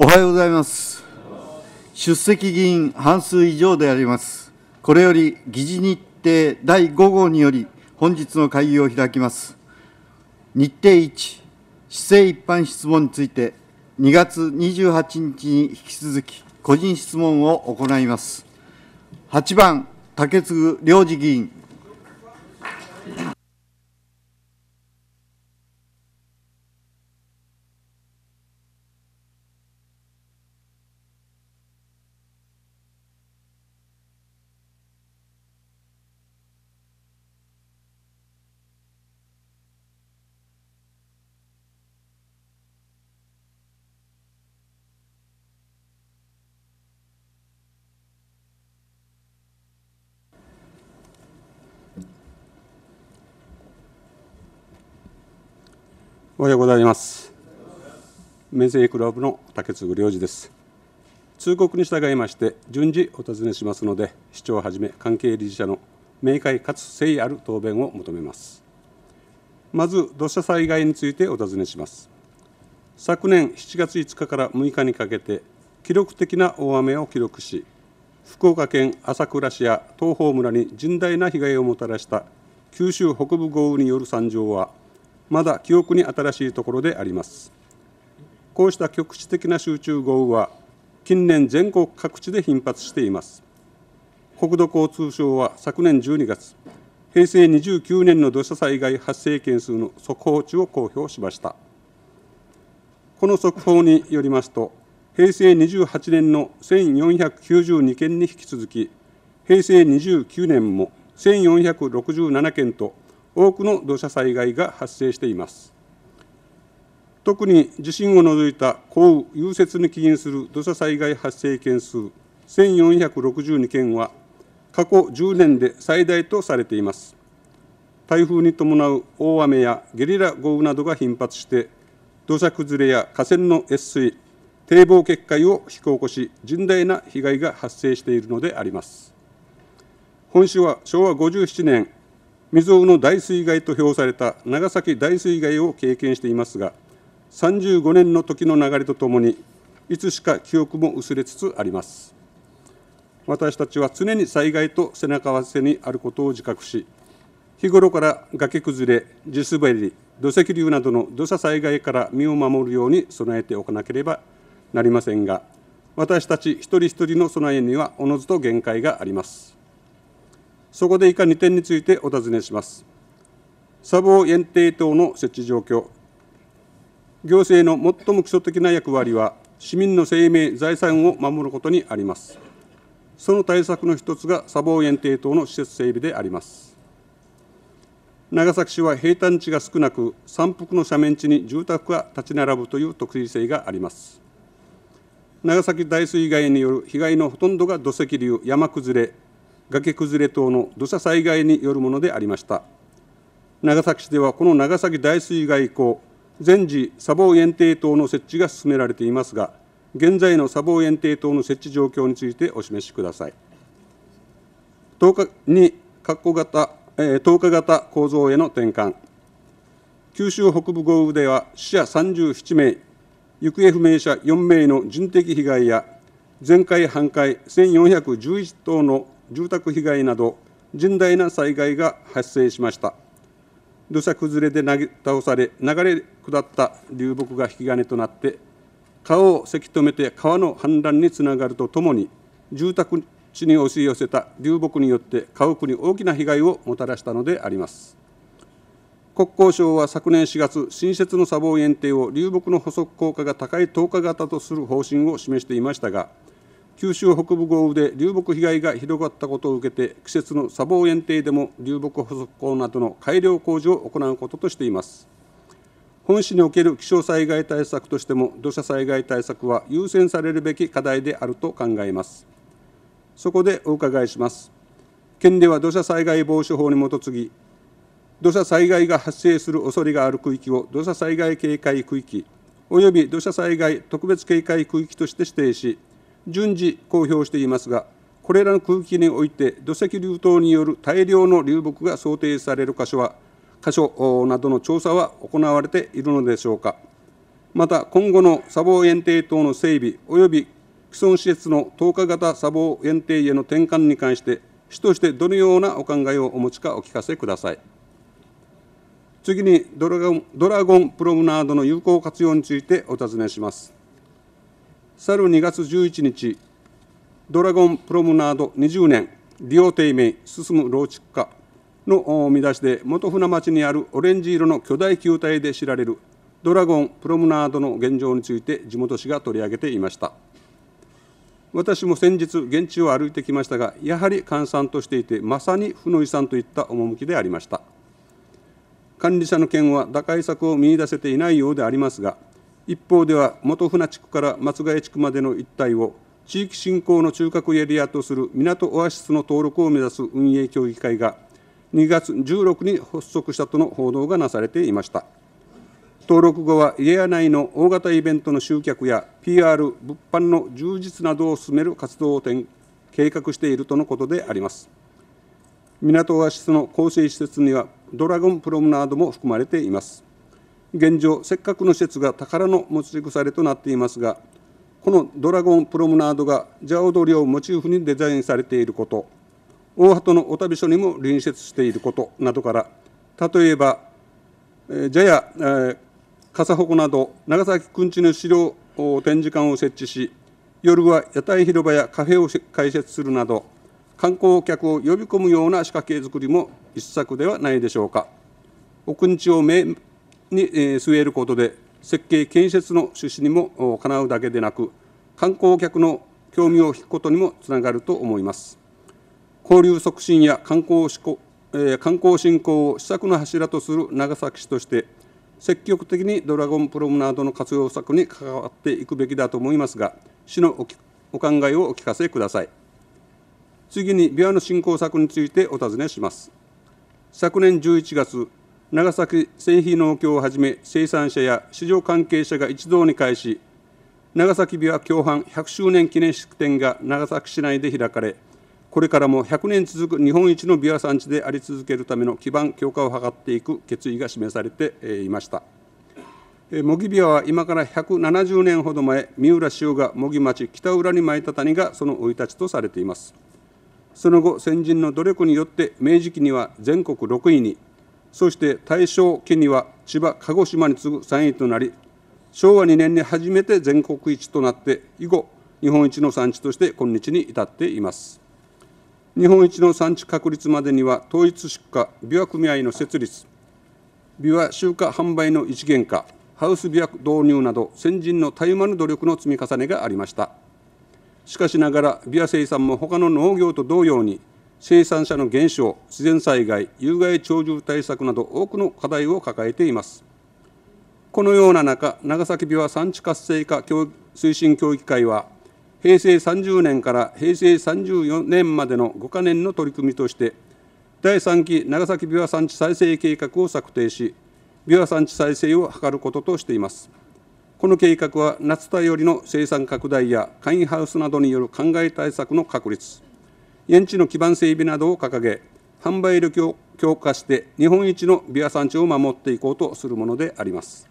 おはようございます。出席議員半数以上であります。これより議事日程第5号により、本日の会議を開きます。日程1、市政一般質問について、2月28日に引き続き、個人質問を行います。8番、竹継良次議員。はようございます。面積クラブの竹継良次です。通告に従いまして、順次お尋ねしますので、市長をはじめ関係理事者の明快かつ誠意ある答弁を求めます。まず、土砂災害についてお尋ねします。昨年7月5日から6日にかけて、記録的な大雨を記録し、福岡県朝倉市や東峰村に甚大な被害をもたらした九州北部豪雨による惨状は、まだ記憶に新しいところでありますこうした局地的な集中豪雨は近年全国各地で頻発しています国土交通省は昨年12月平成29年の土砂災害発生件数の速報値を公表しましたこの速報によりますと平成28年の1492件に引き続き平成29年も1467件と多くの土砂災害が発生しています。特に地震を除いた降雨・融雪に起因する土砂災害発生件数1462件は、過去10年で最大とされています。台風に伴う大雨やゲリラ豪雨などが頻発して、土砂崩れや河川の越水、堤防決壊を引き起こし、甚大な被害が発生しているのであります。本市は昭和57年未曾有の大水害と評された長崎大水害を経験していますが、35年の時の流れとともに、いつしか記憶も薄れつつあります。私たちは常に災害と背中合わせにあることを自覚し、日頃から崖崩れ、地滑り、土石流などの土砂災害から身を守るように備えておかなければなりませんが、私たち一人一人の備えにはおのずと限界があります。そこで以下2点についてお尋ねします。砂防園庭等の設置状況。行政の最も基礎的な役割は、市民の生命、財産を守ることにあります。その対策の一つが砂防園庭等の施設整備であります。長崎市は平坦地が少なく、山腹の斜面地に住宅が立ち並ぶという特異性があります。長崎大水害による被害のほとんどが土石流、山崩れ、崖崩れ等の土砂災害によるものでありました長崎市ではこの長崎大水害以降全時砂防園庭等の設置が進められていますが現在の砂防園庭等の設置状況についてお示しください10日に括弧型、えー、10日型構造への転換九州北部豪雨では死者37名行方不明者4名の人的被害や全壊半壊1411棟の住宅被害など甚大な災害が発生しました土砂崩れで倒され流れ下った流木が引き金となって川をせき止めて川の氾濫につながるとともに住宅地に押し寄せた流木によって家屋に大きな被害をもたらしたのであります国交省は昨年4月新設の砂防園庭を流木の補足効果が高い10日型とする方針を示していましたが九州北部豪雨で流木被害が広がったことを受けて季節の砂防園庭でも流木補足工などの改良工事を行うこととしています本市における気象災害対策としても土砂災害対策は優先されるべき課題であると考えますそこでお伺いします県では土砂災害防止法に基づき土砂災害が発生する恐れがある区域を土砂災害警戒区域及び土砂災害特別警戒区域として指定し順次公表していますが、これらの空気において土石流等による大量の流木が想定される箇所は、箇所などの調査は行われているのでしょうか。また、今後の砂防園庭等の整備及び既存施設の透過型砂防園庭への転換に関して、市としてどのようなお考えをお持ちかお聞かせください。次にドラゴンドラゴンプロムナードの有効活用についてお尋ねします。去る2月11日、ドラゴンプロムナード20年、利用低迷、進む老畜化の見出しで、元船町にあるオレンジ色の巨大球体で知られるドラゴンプロムナードの現状について地元紙が取り上げていました。私も先日、現地を歩いてきましたが、やはり閑散としていて、まさに負の遺産といった趣でありました。管理者の件は打開策を見いだせていないようでありますが、一方では元船地区から松ヶ谷地区までの一帯を地域振興の中核エリアとする港オアシスの登録を目指す運営協議会が2月16日に発足したとの報道がなされていました登録後は家屋内の大型イベントの集客や PR 物販の充実などを進める活動を計画しているとのことであります港オアシスの構成施設にはドラゴンプロムナードも含まれています現状、せっかくの施設が宝の持ち腐れとなっていますが、このドラゴンプロムナードがジャオドリをモチーフにデザインされていること、大鳩のお旅所にも隣接していることなどから、例えば、ジャヤ、え笠鉾など、長崎くんちの資料展示館を設置し、夜は屋台広場やカフェを開設するなど、観光客を呼び込むような仕掛け作りも一策ではないでしょうか。おくんちを名に据えることで、設計・建設の趣旨にもかなうだけでなく、観光客の興味を引くことにもつながると思います。交流促進や観光しこ、えー、観光振興を施策の柱とする長崎市として、積極的にドラゴンプロムナードの活用策に関わっていくべきだと思いますが、市のお考えをお聞かせください。次に、琵琶の振興策についてお尋ねします。昨年11月、長崎製品農協をはじめ生産者や市場関係者が一堂に会し、長崎琵琶共犯100周年記念式典が長崎市内で開かれ、これからも100年続く日本一の琵琶産地であり続けるための基盤強化を図っていく決意が示されていました。模擬琵琶は今から170年ほど前、三浦潮が模擬町北浦に巻いた谷がその生い立ちとされています。その後、先人の努力によって明治期には全国6位に、そして大正家には千葉、鹿児島に次ぐ3位となり、昭和2年に初めて全国一となって、以後、日本一の産地として今日に至っています。日本一の産地確立までには、統一出荷、琵琶組合の設立、琵琶集荷販売の一元化、ハウス琵琶導入など、先人のたゆまぬ努力の積み重ねがありました。しかしながら、琵琶生産も他の農業と同様に、生産者の減少、自然災害、有害鳥獣対策など多くの課題を抱えています。このような中、長崎琵琶産地活性化推進協議会は、平成30年から平成34年までの5か年の取り組みとして、第3期長崎琵琶産地再生計画を策定し、琵琶産地再生を図ることとしています。この計画は、夏田よりの生産拡大や会員ハウスなどによる灌漑対策の確立、現地の基盤整備などを掲げ、販売力を強化して日本一のビワ産地を守っていこうとするものであります。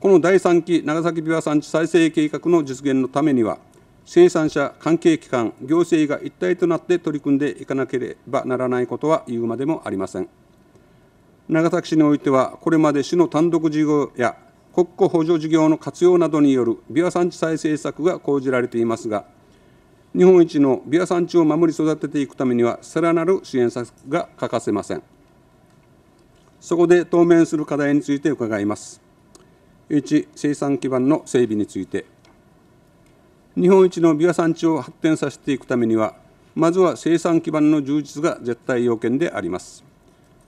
この第3期長崎ビワ産地再生計画の実現のためには、生産者、関係機関、行政が一体となって取り組んでいかなければならないことは言うまでもありません。長崎市においては、これまで市の単独事業や国庫補助事業の活用などによるビワ産地再生策が講じられていますが、日本一のビア山地を守り育てていくためにはさらなる支援策が欠かせませんそこで当面する課題について伺います1生産基盤の整備について日本一のビア山地を発展させていくためにはまずは生産基盤の充実が絶対要件であります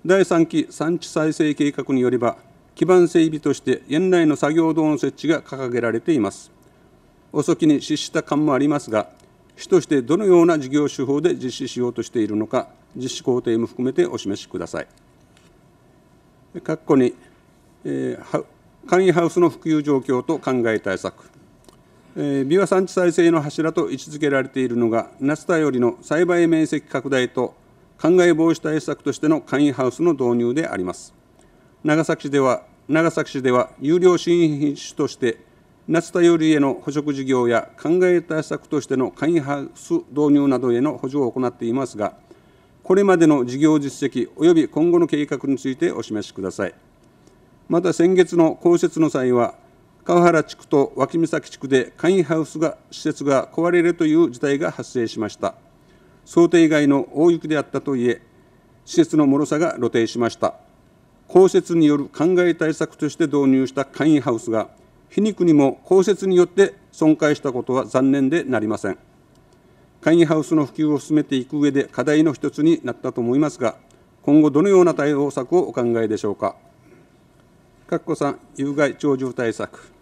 第3期産地再生計画によれば基盤整備として園内の作業道の設置が掲げられています遅きに失した感もありますが主としてどのような事業手法で実施しようとしているのか、実施工程も含めてお示しください。括弧に、えー、簡易ハウスの普及状況と考え対策、えー、ビワ産地再生の柱と位置づけられているのが、夏田よりの栽培面積拡大と、灌漑防止対策としての簡易ハウスの導入であります。長崎市では長崎市では有料新品種として夏田よりへの捕食事業や考え対策としての簡易ハウス導入などへの補助を行っていますが、これまでの事業実績及び今後の計画についてお示しください。また先月の公設の際は、川原地区と脇岬地区で簡易ハウスが施設が壊れるという事態が発生しました。想定外の大雪であったといえ、施設の脆さが露呈しました。公設による考え対策として導入した簡易ハウスが、皮肉にも公設によって損壊したことは残念でなりません。会議ハウスの普及を進めていく上で課題の一つになったと思いますが、今後どのような対応策をお考えでしょうか。かっこ3、有害鳥獣対策。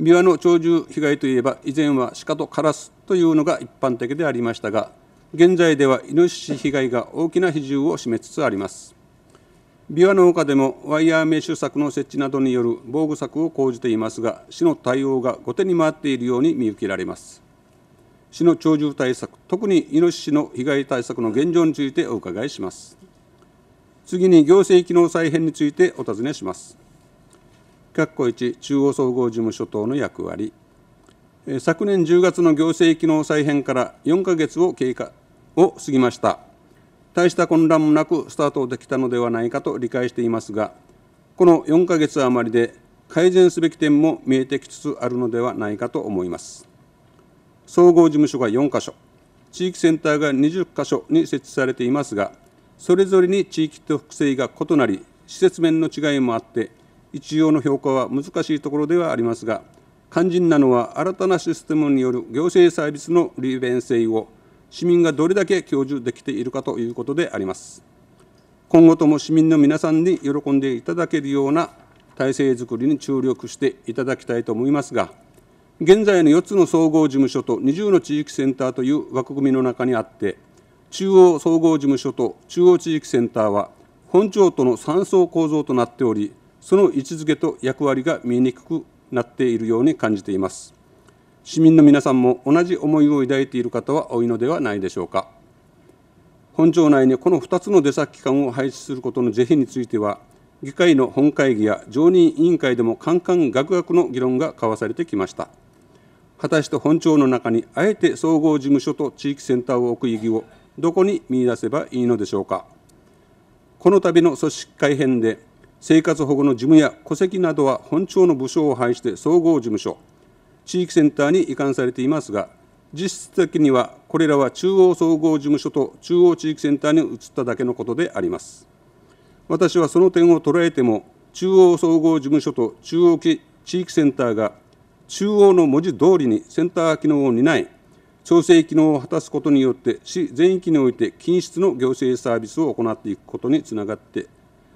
琵琶の鳥獣被害といえば、以前は鹿とカラスというのが一般的でありましたが、現在ではイノシシ被害が大きな比重を占めつつあります。琵琶の丘でもワイヤーメッシュ柵の設置などによる防具策を講じていますが市の対応が後手に回っているように見受けられます市の鳥獣対策特にイノシシの被害対策の現状についてお伺いします次に行政機能再編についてお尋ねします括弧1中央総合事務所等の役割昨年10月の行政機能再編から4ヶ月を経過を過ぎました大した混乱もなくスタートできたのではないかと理解していますが、この4ヶ月余りで改善すべき点も見えてきつつあるのではないかと思います。総合事務所が4カ所、地域センターが20カ所に設置されていますが、それぞれに地域と複製が異なり、施設面の違いもあって、一様の評価は難しいところではありますが、肝心なのは新たなシステムによる行政サービスの利便性を市民がどれだけ享受できているかということであります。今後とも市民の皆さんに喜んでいただけるような体制づくりに注力していただきたいと思いますが、現在の4つの総合事務所と20の地域センターという枠組みの中にあって、中央総合事務所と中央地域センターは、本庁との3層構造となっており、その位置づけと役割が見えにくくなっているように感じています。市民の皆さんも同じ思いを抱いている方は多いのではないでしょうか。本庁内にこの2つの出先機関を廃止することの是非については、議会の本会議や常任委員会でもカンカンガクガクの議論が交わされてきました。果たして本庁の中にあえて総合事務所と地域センターを置く意義をどこに見いだせばいいのでしょうか。この度の組織改編で、生活保護の事務や戸籍などは本庁の部署を廃して総合事務所、地域センターに移管されていますが、実質的にはこれらは中央総合事務所と中央地域センターに移っただけのことであります。私はその点を捉えても、中央総合事務所と中央地域センターが中央の文字通りにセンター機能を担い、調整機能を果たすことによって、市全域において均質の行政サービスを行っていくことにつながって、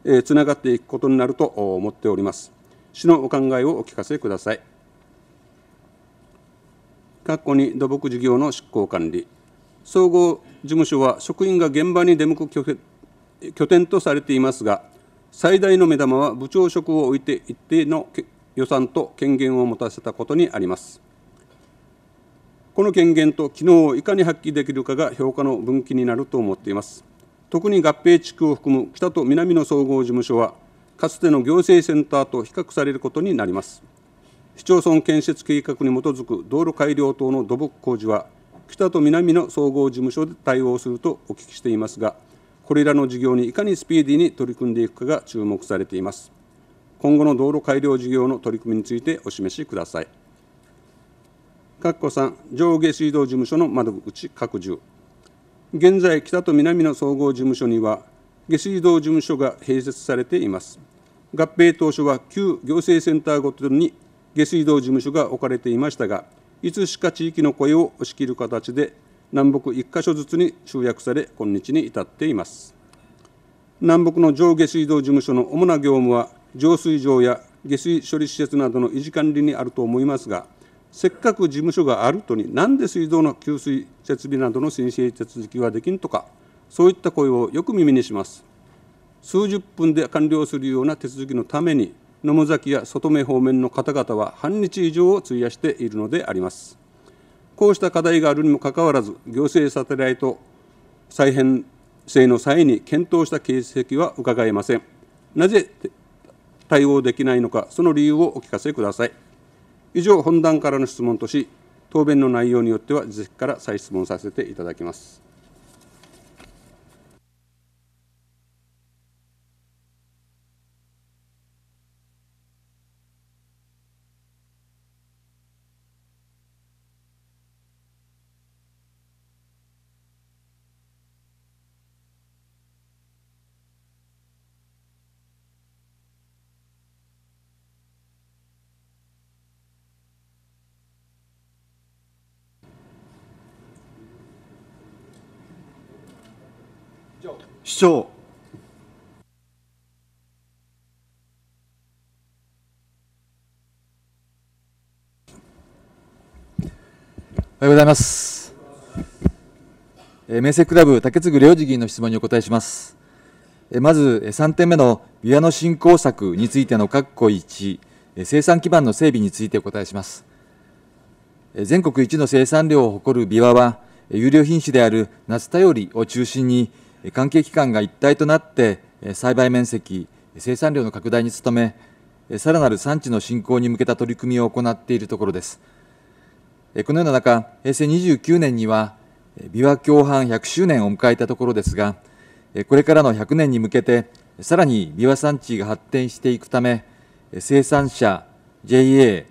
えー、つながっていくことになると思っております。市のお考えをお聞かせください。括弧に土木事業の執行管理、総合事務所は職員が現場に出向く拠点とされていますが、最大の目玉は部長職を置いて一定の予算と権限を持たせたことにあります。この権限と機能をいかに発揮できるかが評価の分岐になると思っています。特に合併地区を含む北と南の総合事務所は、かつての行政センターと比較されることになります。市町村建設計画に基づく道路改良等の土木工事は、北と南の総合事務所で対応するとお聞きしていますが、これらの事業にいかにスピーディーに取り組んでいくかが注目されています。今後の道路改良事業の取り組みについてお示しください。かっこ3、上下水道事務所の窓口拡充。現在、北と南の総合事務所には、下水道事務所が併設されています。合併当初は旧行政センターごとに下水道事務所が置かれていましたが、いつしか地域の声を押し切る形で、南北1箇所ずつに集約され、今日に至っています。南北の上下水道事務所の主な業務は、浄水場や下水処理施設などの維持管理にあると思いますが、せっかく事務所があるとに、なんで水道の給水設備などの申請手続きはできんとか、そういった声をよく耳にします。数十分で完了するような手続きのために、野母崎や外目方面の方々は半日以上を費やしているのであります。こうした課題があるにもかかわらず、行政サテライト再編成の際に検討した形跡は伺えません。なぜ対応できないのか、その理由をお聞かせください。以上、本段からの質問とし、答弁の内容によっては、自席から再質問させていただきます。市長おはようございます。えー、明クラブ竹継良次議員の質問にお答えします。えまず、えー、3点目の琵琶の振興策についての括弧1、え生産基盤の整備についてお答えします。え全国一の生産量を誇る琵琶は、有料品種である夏田よりを中心に、関係機関が一体となって栽培面積、生産量の拡大に努め、さらなる産地の振興に向けた取り組みを行っているところです。このような中、平成29年には、琵琶共犯100周年を迎えたところですが、これからの100年に向けて、さらに琵琶産地が発展していくため、生産者、JA、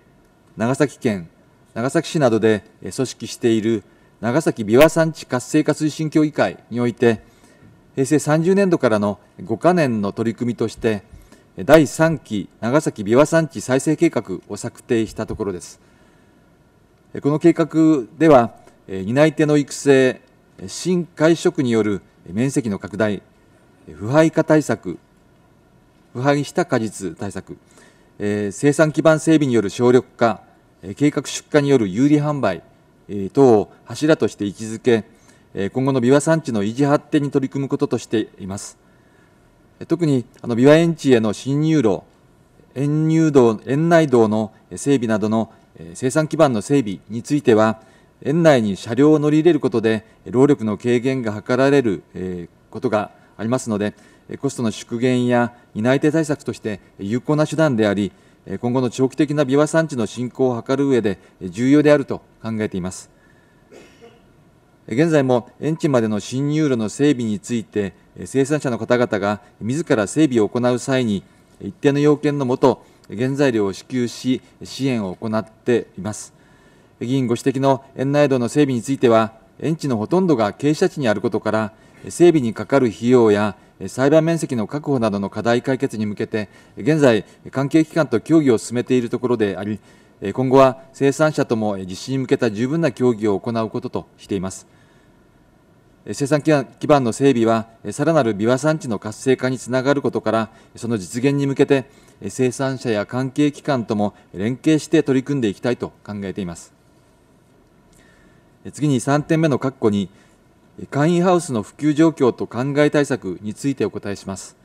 長崎県、長崎市などで組織している長崎琵琶産地活性化推進協議会において、平成30年度からの5か年の取り組みとして、第3期長崎琵琶山地再生計画を策定したところです。この計画では、担い手の育成、新会食による面積の拡大、腐敗化対策、腐敗した果実対策、生産基盤整備による省力化、計画出荷による有利販売等を柱として位置づけ、今後の琵琶山地の維持発展に取り組むこととしています。特にあの琵琶園地への侵入路、園入道、園内道の整備などの生産基盤の整備については、園内に車両を乗り入れることで、労力の軽減が図られることがありますので、コストの縮減や担い手対策として有効な手段であり、今後の長期的な琵琶山地の振興を図る上で重要であると考えています。現在も園地までの新入路の整備について、生産者の方々が自ら整備を行う際に、一定の要件のもと、原材料を支給し、支援を行っています。議員ご指摘の園内道の整備については、園地のほとんどが傾斜地にあることから、整備にかかる費用や栽培面積の確保などの課題解決に向けて、現在、関係機関と協議を進めているところであり、今後は生産者とも実施に向けた十分な協議を行うこととしています。生産基盤の整備は、さらなる琵琶産地の活性化につながることから、その実現に向けて、生産者や関係機関とも連携して取り組んでいきたいと考えています。次に3点目の括弧に、簡易ハウスの普及状況と考え対策についてお答えします。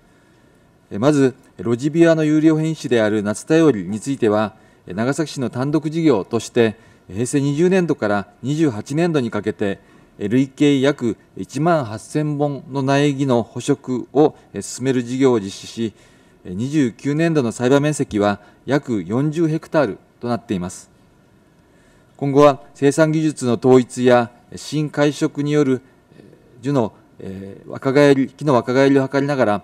まず、ロジビアの有料品種である夏便りについては、長崎市の単独事業として、平成20年度から28年度にかけて、累計約1万8000本の苗木の捕食を進める事業を実施し、29年度の栽培面積は約40ヘクタールとなっています。今後は生産技術の統一や新会食による樹の若返り、木の若返りを図りながら、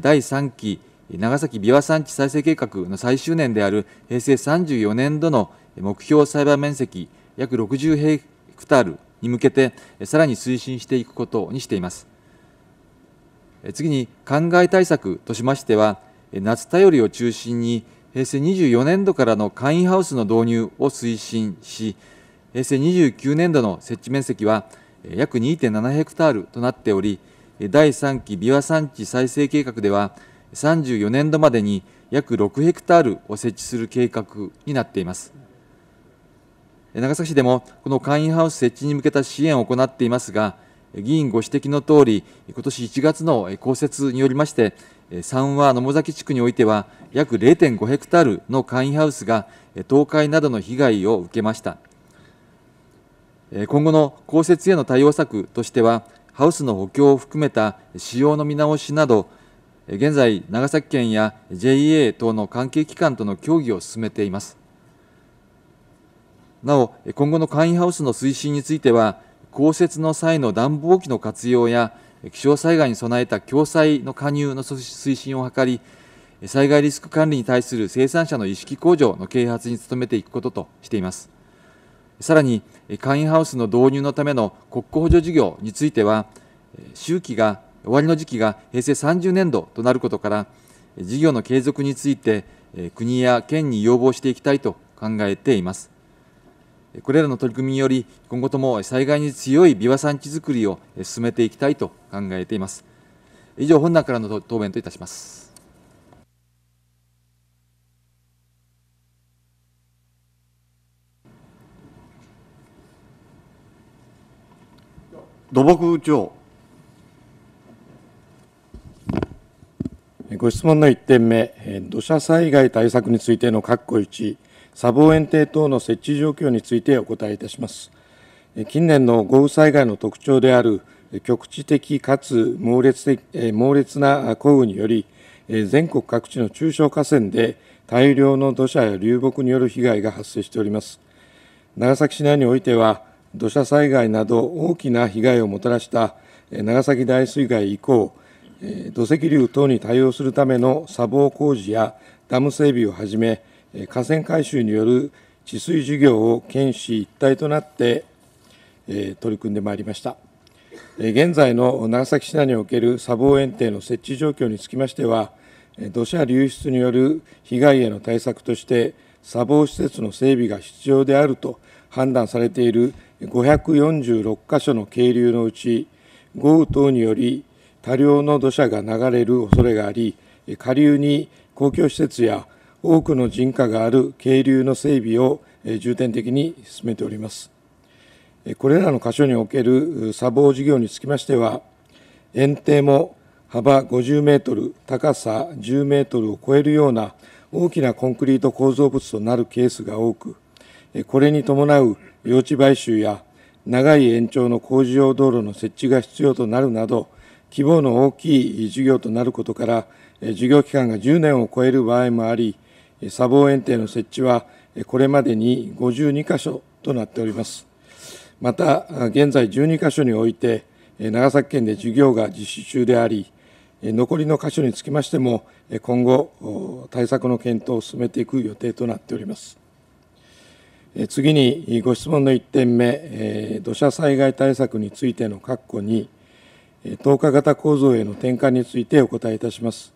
第3期長崎琵琶山地再生計画の最終年である平成34年度の目標栽培面積約60ヘクタールに向けて、さらに推進していくことにしています。次に、灌漑対策としましては、夏頼りを中心に、平成24年度からの会員ハウスの導入を推進し、平成29年度の設置面積は約2.7ヘクタールとなっており、第3期琵琶山地再生計画では、34年度までに約6ヘクタールを設置する計画になっています。長崎市でもこの会員ハウス設置に向けた支援を行っていますが、議員ご指摘のとおり、今年1月の公設によりまして、三和野茂崎地区においては、約0.5ヘクタールの会員ハウスが倒壊などの被害を受けました。今後の公設への対応策としては、ハウスの補強を含めた使用の見直しなど、現在、長崎県や JA 等の関係機関との協議を進めています。なお、今後の簡易ハウスの推進については、降雪の際の暖房機の活用や、気象災害に備えた共済の加入の推進を図り、災害リスク管理に対する生産者の意識向上の啓発に努めていくこととしています。さらに、簡易ハウスの導入のための国庫補助事業については、周期が終わりの時期が平成30年度となることから、事業の継続について、国や県に要望していきたいと考えています。これらの取り組みにより、今後とも災害に強い琵琶山地づくりを進めていきたいと考えています。以上、本団からの答弁といたします。土木部長。ご質問の1点目、土砂災害対策についての括弧1、砂防堰堤等の設置状況についてお答えいたします。近年の豪雨災害の特徴である局地的かつ猛烈的猛烈な降雨により、全国各地の中小河川で大量の土砂や流木による被害が発生しております。長崎市内においては、土砂災害など大きな被害をもたらした長崎大水害以降、土石流等に対応するための砂防工事やダム整備をはじめ、河川改修による治水事業を県市一体となって取り組んでまいりました。現在の長崎市内における砂防園庭の設置状況につきましては、土砂流出による被害への対策として、砂防施設の整備が必要であると判断されている546か所の渓流のうち、豪雨等により多量の土砂が流れる恐れがあり、下流に公共施設や多くの人家がある渓流の整備を重点的に進めております。これらの箇所における砂防事業につきましては、園庭も幅50メートル、高さ10メートルを超えるような大きなコンクリート構造物となるケースが多く、これに伴う用地買収や長い延長の工事用道路の設置が必要となるなど、規模の大きい事業となることから、事業期間が10年を超える場合もあり、砂防園庭の設置はこれまでに52箇所となっております。また、現在12箇所において、長崎県で事業が実施中であり、残りの箇所につきましても、今後、対策の検討を進めていく予定となっております。次に、ご質問の1点目、土砂災害対策についての括弧に、透過型構造への転換についてお答えいたします。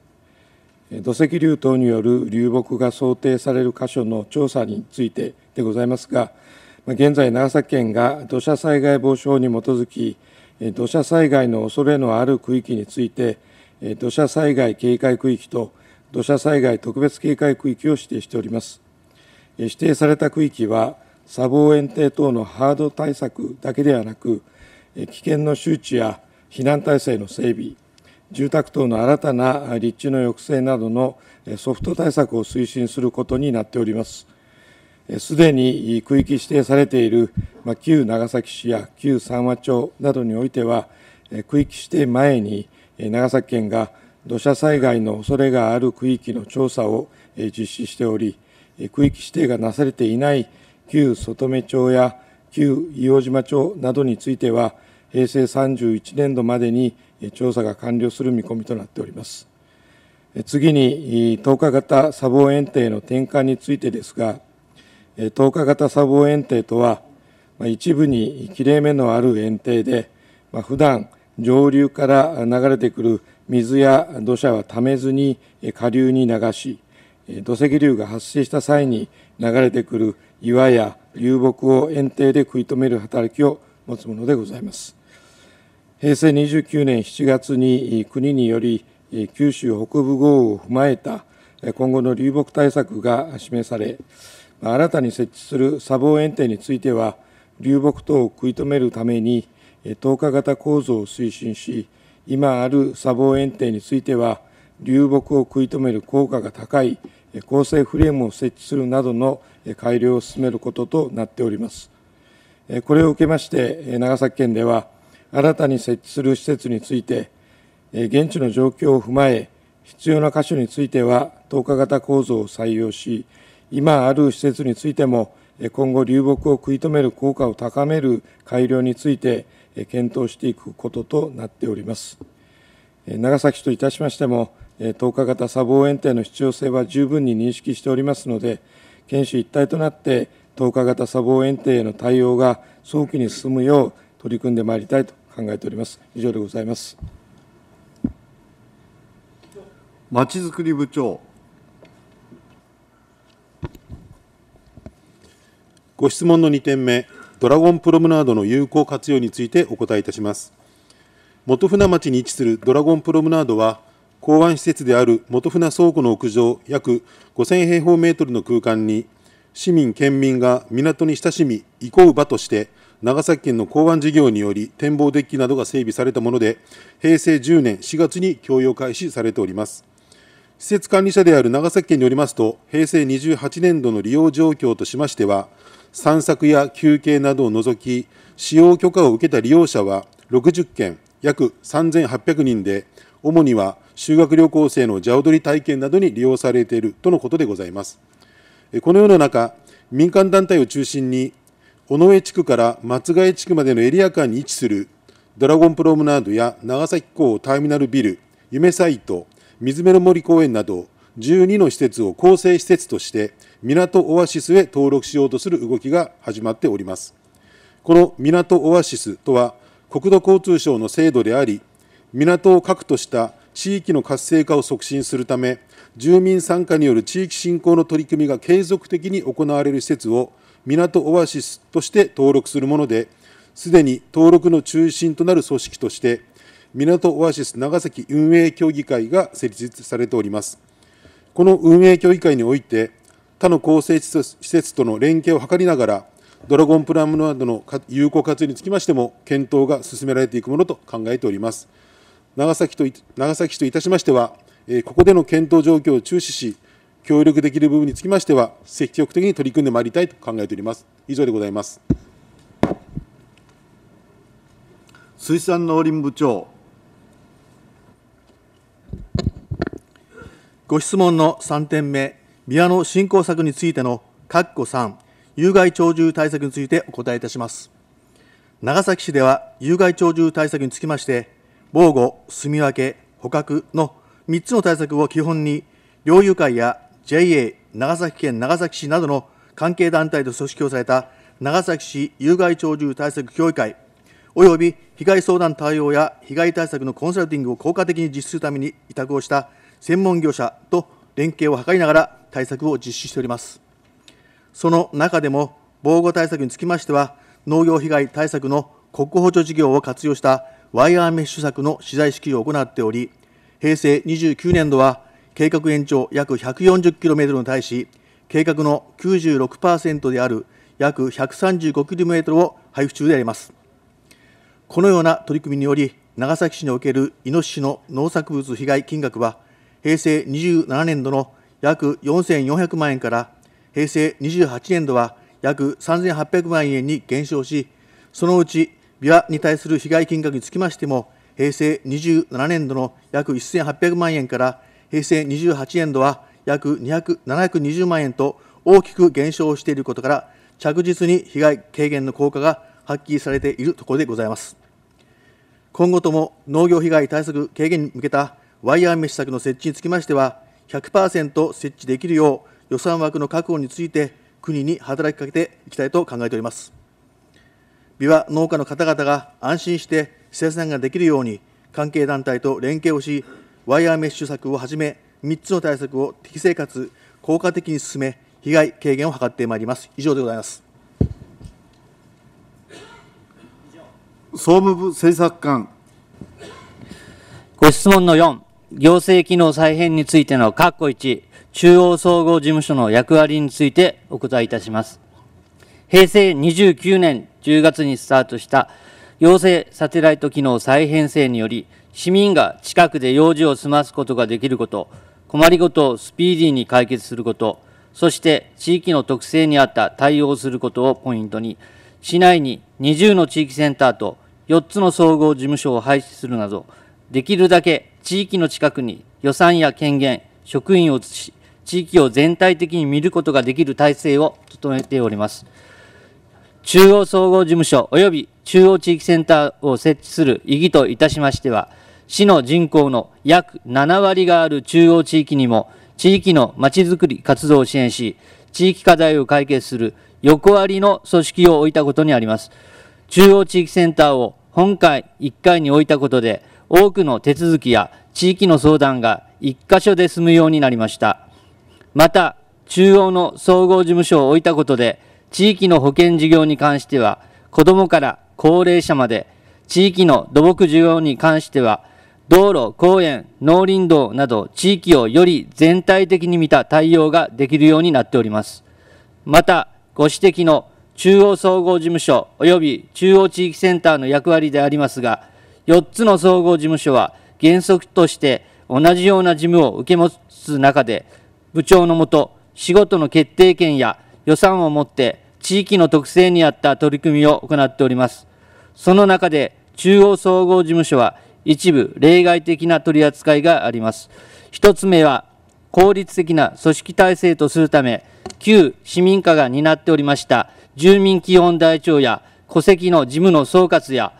土石流等による流木が想定される箇所の調査についてでございますが、現在、長崎県が土砂災害防止法に基づき、土砂災害の恐れのある区域について、土砂災害警戒区域と土砂災害特別警戒区域を指定しております。指定された区域は、砂防園庭等のハード対策だけではなく、危険の周知や避難体制の整備、住宅等の新たな立地の抑制などのソフト対策を推進することになっております。すでに区域指定されている旧長崎市や旧三和町などにおいては、区域指定前に長崎県が土砂災害の恐れがある区域の調査を実施しており、区域指定がなされていない旧外目町や旧硫黄島町などについては、平成31年度までに調査が完了する見込みとなっております。次に、10日型砂防園庭の転換についてですが、10日型砂防園庭とは、一部に切れ目のある園庭で、普段上流から流れてくる水や土砂はためずに下流に流し、土石流が発生した際に流れてくる岩や流木を園庭で食い止める働きを持つものでございます。平成29年7月に国により九州北部豪雨を踏まえた今後の流木対策が示され、新たに設置する砂防園庭については、流木等を食い止めるために、透過型構造を推進し、今ある砂防園庭については、流木を食い止める効果が高い構成フレームを設置するなどの改良を進めることとなっております。これを受けまして、長崎県では、新たに設置する施設について、現地の状況を踏まえ、必要な箇所については、投下型構造を採用し、今ある施設についても、今後、流木を食い止める効果を高める改良について、検討していくこととなっております。長崎市といたしましても、投下型砂防園庭の必要性は十分に認識しておりますので、県主一体となって、投下型砂防園庭への対応が早期に進むよう取り組んでまいりたいと考えております。以上でございます。まちづくり部長。ご質問の2点目、ドラゴンプロムナードの有効活用についてお答えいたします。元船町に位置するドラゴンプロムナードは、港湾施設である元船倉庫の屋上約5000平方メートルの空間に、市民、県民が港に親しみ、憩う場として、長崎県の港湾事業により展望デッキなどが整備されたもので平成10年4月に供用開始されております施設管理者である長崎県によりますと平成28年度の利用状況としましては散策や休憩などを除き使用許可を受けた利用者は60件約3800人で主には修学旅行生の蛇踊り体験などに利用されているとのことでございますこのような中民間団体を中心に尾上地区から松ヶ江地区までのエリア間に位置するドラゴンプロムナードや長崎港ターミナルビル、夢サイト、水辺の森公園など12の施設を構成施設として港オアシスへ登録しようとする動きが始まっております。この港オアシスとは国土交通省の制度であり、港を核とした地域の活性化を促進するため、住民参加による地域振興の取り組みが継続的に行われる施設を港オアシスとして登録するもので、すでに登録の中心となる組織として、港オアシス長崎運営協議会が設立されております。この運営協議会において、他の構成施設との連携を図りながら、ドラゴンプラムなどの有効活用につきましても、検討が進められていくものと考えております。長崎と長崎市といたしましては、ここでの検討状況を注視し、協力できる部分につきましては、積極的に取り組んでまいりたいと考えております。以上でございます。水産農林部長。ご質問の3点目、宮の振興策についての、括弧3、有害鳥獣対策についてお答えいたします。長崎市では、有害鳥獣対策につきまして、防護、住み分け、捕獲の3つの対策を基本に、猟友会や JA 長崎県長崎市などの関係団体と組織をされた長崎市有害鳥獣対策協議会及び被害相談対応や被害対策のコンサルティングを効果的に実施するために委託をした専門業者と連携を図りながら対策を実施しております。その中でも防護対策につきましては、農業被害対策の国庫補助事業を活用したワイヤーメッシュ策の資材支給を行っており、平成29年度は計画延長約1 4 0トルに対し、計画の96%である約1 3 5トルを配布中であります。このような取り組みにより、長崎市におけるイノシシの農作物被害金額は、平成27年度の約4400万円から、平成28年度は約3800万円に減少し、そのうち琵琶に対する被害金額につきましても、平成27年度の約1800万円から平成28年度は約720万円と大きく減少していることから、着実に被害軽減の効果が発揮されているところでございます。今後とも農業被害対策軽減に向けたワイヤーメッシの設置につきましては、100%設置できるよう予算枠の確保について国に働きかけていきたいと考えております。美ワ農家の方々が安心して生産ができるように関係団体と連携をし、ワイヤーメッシュ策をはじめ、3つの対策を適正かつ効果的に進め、被害軽減を図ってまいります。以上でございます。総務部政策官。ご質問の4、行政機能再編についての括弧1、中央総合事務所の役割についてお答えいたします。平成29年10月にスタートした行政サテライト機能再編成により、市民が近くで用事を済ますことができること、困りごとをスピーディーに解決すること、そして地域の特性に合った対応することをポイントに、市内に20の地域センターと4つの総合事務所を廃止するなど、できるだけ地域の近くに予算や権限、職員を移し、地域を全体的に見ることができる体制を整えております。中央総合事務所及び中央地域センターを設置する意義といたしましては、市の人口の約7割がある中央地域にも地域のまちづくり活動を支援し、地域課題を解決する横割りの組織を置いたことにあります。中央地域センターを本会1回に置いたことで、多くの手続きや地域の相談が1箇所で済むようになりました。また、中央の総合事務所を置いたことで、地域の保険事業に関しては、子どもから高齢者まで、地域の土木事業に関しては、道路、公園、農林道など地域をより全体的に見た対応ができるようになっております。また、ご指摘の中央総合事務所及び中央地域センターの役割でありますが、4つの総合事務所は原則として同じような事務を受け持つ中で、部長のもと仕事の決定権や予算を持って地域の特性に合った取り組みを行っております。その中で中央総合事務所は一部例外的な取り扱いがあります。一つ目は、効率的な組織体制とするため、旧市民課が担っておりました住民基本台帳や戸籍の事務の総括や、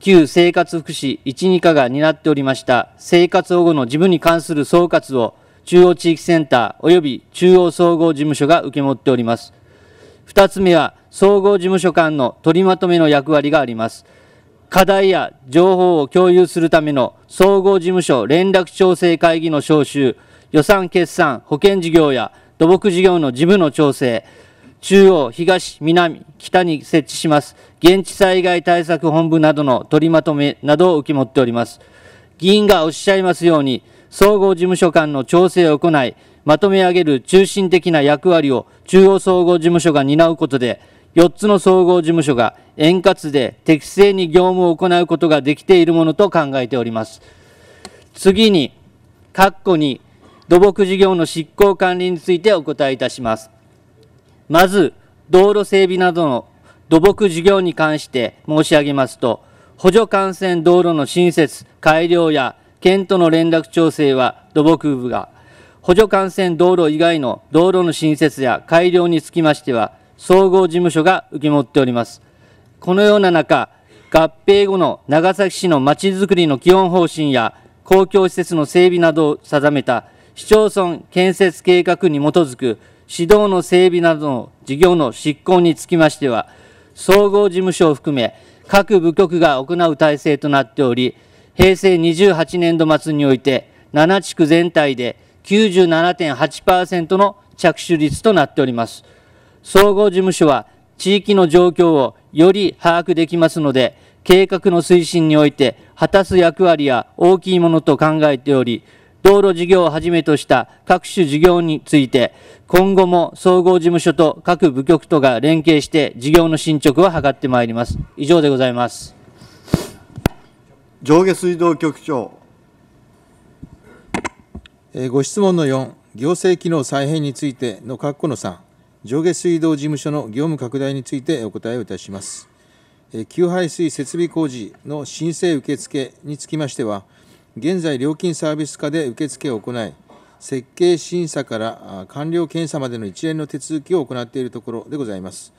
旧生活福祉1、2課が担っておりました生活保護の事務に関する総括を中央地域センター及び中央総合事務所が受け持っております。2つ目は総合事務所間の取りまとめの役割があります。課題や情報を共有するための総合事務所連絡調整会議の招集、予算決算、保険事業や土木事業の事務の調整、中央、東、南、北に設置します、現地災害対策本部などの取りまとめなどを受け持っております。議員がおっしゃいますように、総合事務所間の調整を行い、まとめ上げる中心的な役割を中央総合事務所が担うことで、4つの総合事務所が円滑で適正に業務を行うことができているものと考えております。次に、括弧に土木事業の執行管理についてお答えいたします。まず、道路整備などの土木事業に関して申し上げますと、補助幹線道路の新設、改良や県との連絡調整は土木部が、補助幹線道路以外の道路の新設や改良につきましては、総合事務所が受け持っております。このような中、合併後の長崎市のまちづくりの基本方針や公共施設の整備などを定めた市町村建設計画に基づく指導の整備などの事業の執行につきましては、総合事務所を含め各部局が行う体制となっており、平成28年度末において7地区全体で97.8%の着手率となっております。総合事務所は地域の状況をより把握できますので、計画の推進において果たす役割は大きいものと考えており、道路事業をはじめとした各種事業について、今後も総合事務所と各部局とが連携して事業の進捗を図ってまいります。以上でございます。上下水道局長。ご質問の4、行政機能再編についての括弧の3。上下水道事務所の業務拡大についてお答えをいたします。給排水設備工事の申請受付につきましては、現在料金サービス課で受付を行い、設計審査から完了検査までの一連の手続きを行っているところでございます。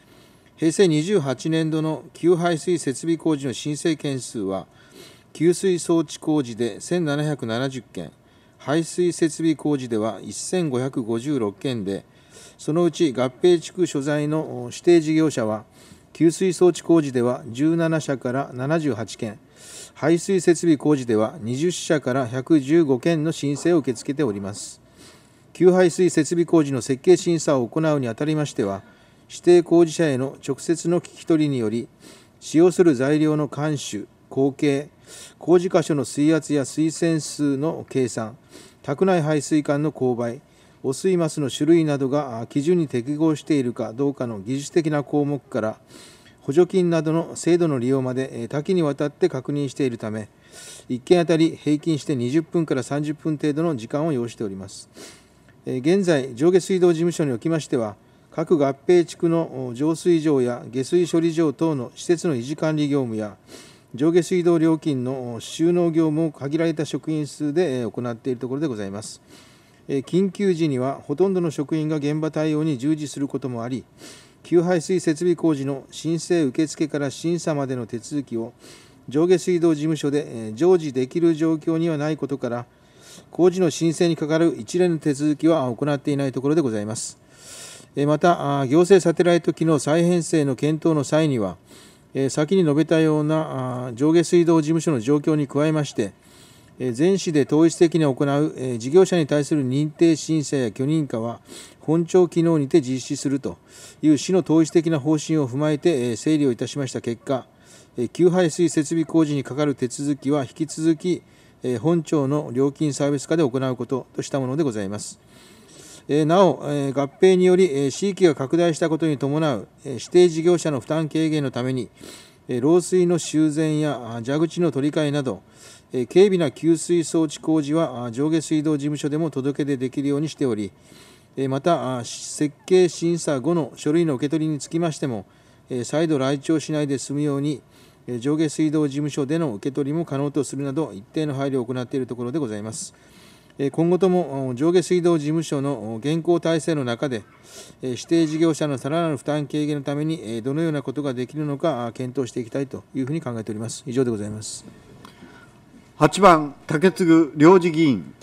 平成28年度の給排水設備工事の申請件数は、給水装置工事で1770件、排水設備工事では1556件で、そのうち合併地区所在の指定事業者は給水装置工事では17社から78件排水設備工事では20社から115件の申請を受け付けております給排水設備工事の設計審査を行うにあたりましては指定工事者への直接の聞き取りにより使用する材料の監修工形工事箇所の水圧や水栓数の計算宅内排水管の勾配汚水マスの種類などが基準に適合しているかどうかの技術的な項目から補助金などの制度の利用まで多岐にわたって確認しているため1件当たり平均して20分から30分程度の時間を要しております現在上下水道事務所におきましては各合併地区の浄水場や下水処理場等の施設の維持管理業務や上下水道料金の収納業務を限られた職員数で行っているところでございます。緊急時にはほとんどの職員が現場対応に従事することもあり給排水設備工事の申請受付から審査までの手続きを上下水道事務所で常時できる状況にはないことから工事の申請にかかる一連の手続きは行っていないところでございますまた行政サテライト機能再編成の検討の際には先に述べたような上下水道事務所の状況に加えまして全市で統一的に行う事業者に対する認定審査や許認可は本庁機能にて実施するという市の統一的な方針を踏まえて整理をいたしました結果給排水設備工事に係る手続きは引き続き本庁の料金サービス化で行うこととしたものでございます。なお、合併により地域が拡大したことに伴う指定事業者の負担軽減のために、漏水の修繕や蛇口の取り替えなど、軽微な給水装置工事は上下水道事務所でも届け出できるようにしておりまた設計審査後の書類の受け取りにつきましても再度来庁しないで済むように上下水道事務所での受け取りも可能とするなど一定の配慮を行っているところでございます今後とも上下水道事務所の現行体制の中で指定事業者のさらなる負担軽減のためにどのようなことができるのか検討していきたいというふうに考えております以上でございます8番、竹次領事議員。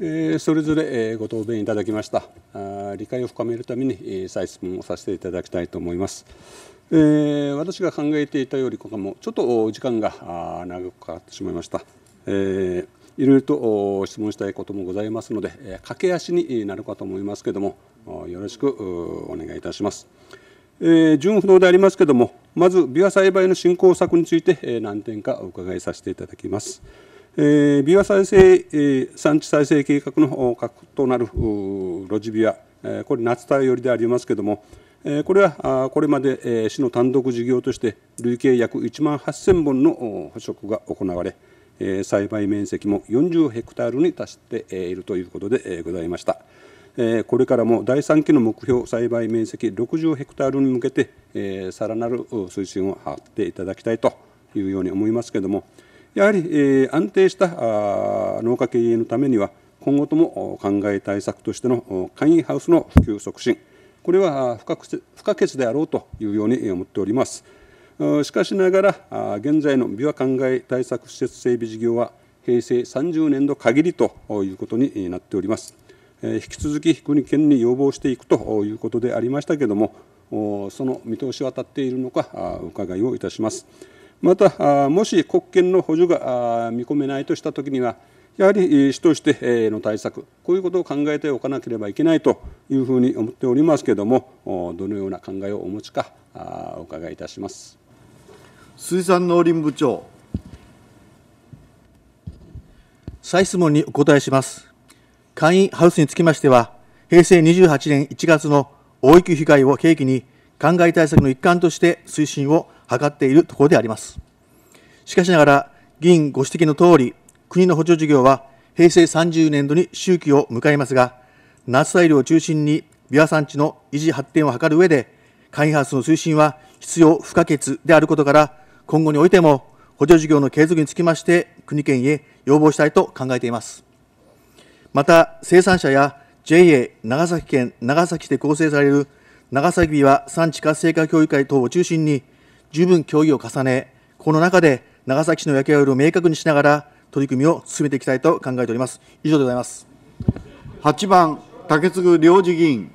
えー、それぞれ、えー、ご答弁いただきましたあ理解を深めるために、えー、再質問をさせていただきたいと思います。えー、私が考えていたよりここもちょっと時間があ長くかかってしまいました。えーいろいろと質問したいこともございますので、駆け足になるかと思いますけれども、よろしくお願いいたします。えー、順不動でありますけれども、まず、ビワ栽培の振興策について、えー、何点かお伺いさせていただきます。えー、ビワ再生、えー、産地再生計画の核となる露地ビワ、えー、これ、夏太よりでありますけれども、えー、これはあこれまで、えー、市の単独事業として、累計約1万8000本の捕食が行われ、栽培面積も40ヘクタールに達しているということでございました。これからも第3期の目標栽培面積60ヘクタールに向けて、さらなる推進を図っていただきたいというように思いますけれども、やはり安定した農家経営のためには、今後とも考え対策としての簡易ハウスの普及促進、これは不可欠であろうというように思っております。しかしながら、現在の琵琶灌漑対策施設整備事業は、平成30年度限りということになっております。引き続き国県に要望していくということでありましたけれども、その見通しは立っているのか、伺いをいたします。また、もし国権の補助が見込めないとしたときには、やはり市としての対策、こういうことを考えておかなければいけないというふうに思っておりますけれども、どのような考えをお持ちか、お伺いいたします水産農林部長。再質問にお答えします。会員ハウスにつきましては、平成28年1月の大雪被害を契機に、灌漑対策の一環として推進を図っているところであります。しかしながら、議員ご指摘のとおり、国の補助事業は平成30年度に周期を迎えますが、夏材料を中心に琵琶山地の維持発展を図る上で、会員ハウスの推進は必要不可欠であることから、今後においても補助事業の継続につきまして、国県へ要望したいと考えています。また生産者や JA 長崎県長崎市で構成される長崎美は産地活性化協議会等を中心に十分協議を重ね、この中で長崎市の役割を明確にしながら取り組みを進めていきたいと考えております。以上でございます。8番、竹次良次議員。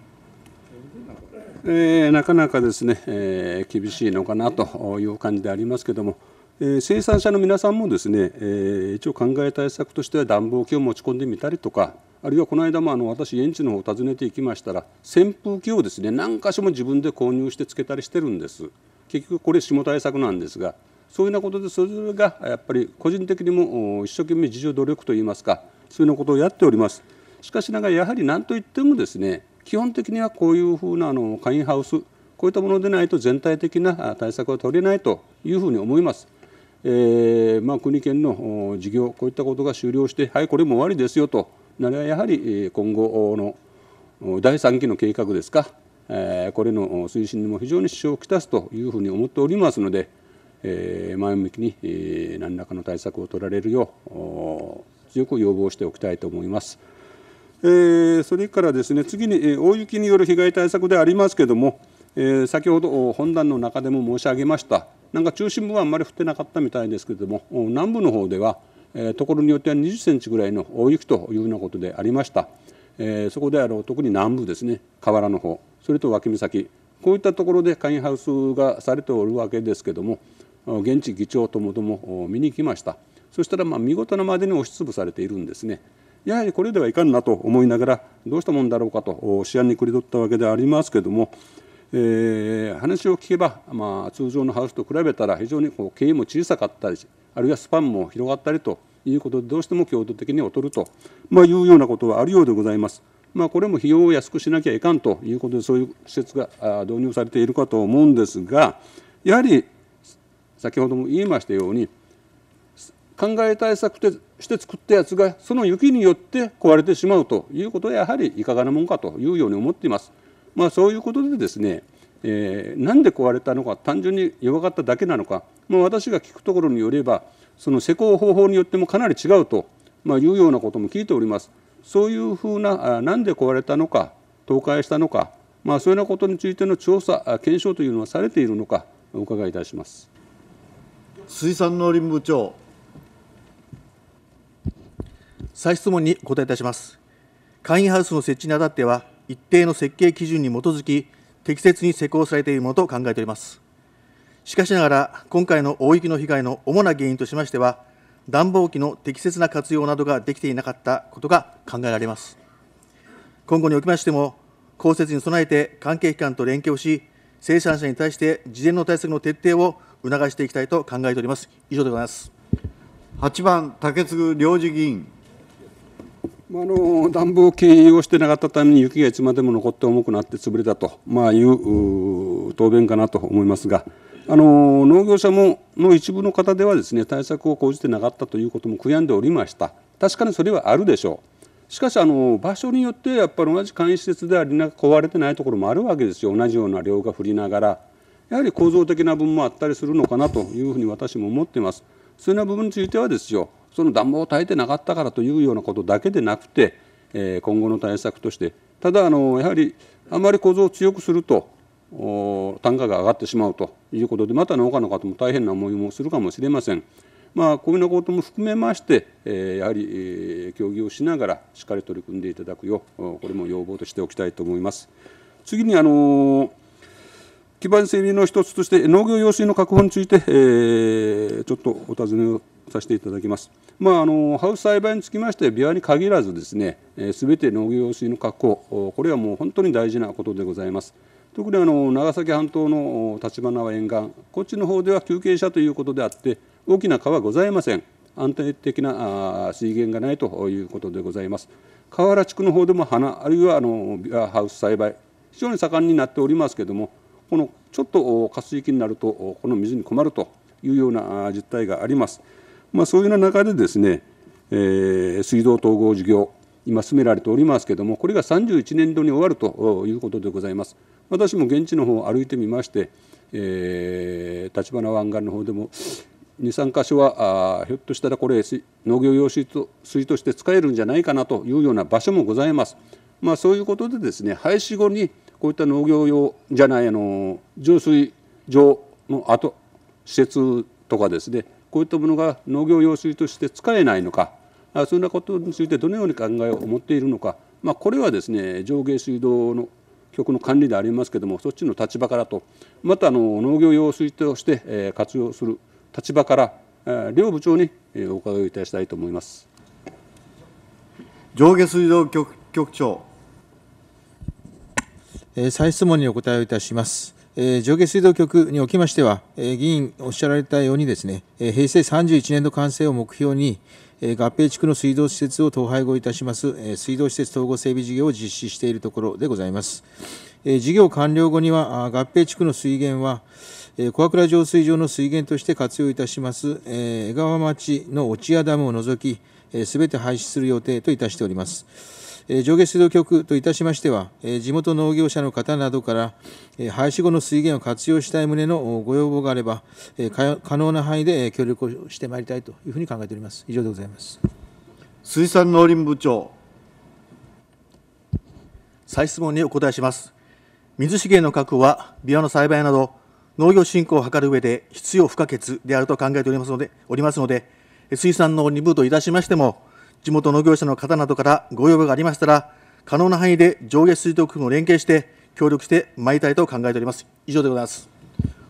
えー、なかなかですね、えー、厳しいのかなという感じでありますけれども、生産者の皆さんもですね、え一応考え対策としては暖房機を持ち込んでみたりとかあるいはこの間もあの私現地の方を訪ねていきましたら扇風機をですね何箇所も自分で購入してつけたりしてるんです結局これ霜対策なんですがそういうようなことでそれぞれがやっぱり個人的にも一生懸命自助努力といいますかそういうようなことをやっておりますしかしながらやはりなんといってもですね基本的にはこういうふうなあの会員ハウスこういったものでないと全体的な対策は取れないというふうに思います。えー、まあ、国権の事業こういったことが終了してはいこれも終わりですよとなればやはり今後の第3期の計画ですか、えー、これの推進にも非常に支障をきたすというふうに思っておりますので、えー、前向きに、え何らかの対策を取られるよう強く要望しておきたいと思います。えー、それからですね次に、大雪による被害対策でありますけれども、えー、先ほど本段の中でも申し上げましたなんか中心部はあんまり降ってなかったみたいですけれども南部の方では、えー、ところによっては20センチぐらいの大雪というようなことでありました、えー、そこであろう特に南部ですね河原の方それと脇岬こういったところで会員ハウスがされておるわけですけども現地議長ともども見に来ましたそしたらま見事なまでに押しつぶされているんですねやはりこれではいかんなと思いながらどうしたもんだろうかと試案に繰り取ったわけでありますけどもえー、話を聞けば、まあ、通常のハウスと比べたら非常にこう経営も小さかったりあるいはスパンも広がったりということでどうしても強度的に劣ると、まあ、いうようなことはあるようでございます。まあ、これも費用を安くしなきゃいかんということでそういう施設が導入されているかと思うんですがやはり先ほども言いましたように考え対策として作ったやつがその雪によって壊れてしまうということはやはりいかがなもんかというように思っています。まあ、そういうことでですね、えー、なんで壊れたのか単純に弱かっただけなのか、まあ、私が聞くところによればその施工方法によってもかなり違うと、まあ、いうようなことも聞いております。そういうふうななんで壊れたのか倒壊したのか、まあ、そういうようなことについての調査検証というのはされているのかお伺いいたします。水産農林部長再質問にお答えいたします会員ハウスの設置にあたっては一定の設計基準に基づき、適切に施行されているものと考えております。しかしながら、今回の大雪の被害の主な原因としましては、暖房機の適切な活用などができていなかったことが考えられます。今後におきましても、降雪に備えて関係機関と連携をし、生産者に対して事前の対策の徹底を促していきたいと考えております。以上でございます。8番竹次良次議員。まあ、の暖房営をしてなかったために雪がいつまでも残って重くなって潰れたと、まあ、いう答弁かなと思いますがあの農業者もの一部の方ではですね対策を講じてなかったということも悔やんでおりました確かにそれはあるでしょうしかしあの場所によってやっぱり同じ簡易施設でありながら壊れてないところもあるわけですよ同じような量が降りながらやはり構造的な分もあったりするのかなというふうに私も思っています。そんな部分についてはですよその暖房を耐えてなかったからというようなことだけでなくて、えー、今後の対策としてただあのやはりあまり構造を強くすると単価が上がってしまうということでまた農家の方も大変な思いもするかもしれません。まあ、こういうことも含めまして、えー、やはり、えー、協議をしながらしっかり取り組んでいただくようこれも要望としておきたいと思います。次にあのー、基盤整備の一つとして農業用水の確保について、えー、ちょっとお尋ねをさせていただきます。まあ、あのハウス栽培につきましては琶に限らずですねすべて農業用水の確保これはもう本当に大事なことでございます。特にあの長崎半島の橘は沿岸こっちの方では休憩者ということであって大きな川はございません安定的な水源がないということでございます河原地区の方でも花あるいはあのハウス栽培非常に盛んになっておりますけれどもこのちょっと渇水域になるとこの水に困るというような実態があります。まあ、そういうような中でですね、えー、水道統合事業今進められておりますけれどもこれが31年度に終わるということでございます私も現地の方を歩いてみまして、えー、橘湾岸の方でも23箇所はあひょっとしたらこれ農業用水と水として使えるんじゃないかなというような場所もございます。まあ、そういうことでですね廃止後にこういった農業用じゃないあの浄水場の跡施設とかですねこういったものが農業用水として使えないのかそんなことについてどのように考えを持っているのか、まあ、これはですね上下水道の局の管理でありますけどもそっちの立場からとまたあの農業用水として活用する立場から両部長にお伺いをいたしたいと思います。上下水道局局長再質問にお答えをいたします。上下水道局におきましては、議員おっしゃられたようにですね、平成31年度完成を目標に、合併地区の水道施設を統廃合いたします、水道施設統合整備事業を実施しているところでございます。事業完了後には、合併地区の水源は、小倉浄水場の水源として活用いたします、江川町の落屋ダムを除き、す、べ、て廃止する予定といたしております。上下水道局といたしましては、地元農業者の方などから、廃止後の水源を活用したい旨のご要望があれば、可能な範囲で協力をしてまいりたいというふうに考えております。以上でございます。水産農林部長。再質問にお答えします。水資源の確保は、ビワの栽培など、農業振興を図る上で必要不可欠であると考えておりますので、おりますので水産農林部といたしましても、地元農業者の方などからご要望がありましたら、可能な範囲で上下水道局も連携して、協力してまいりたいと考えております。以上でございます。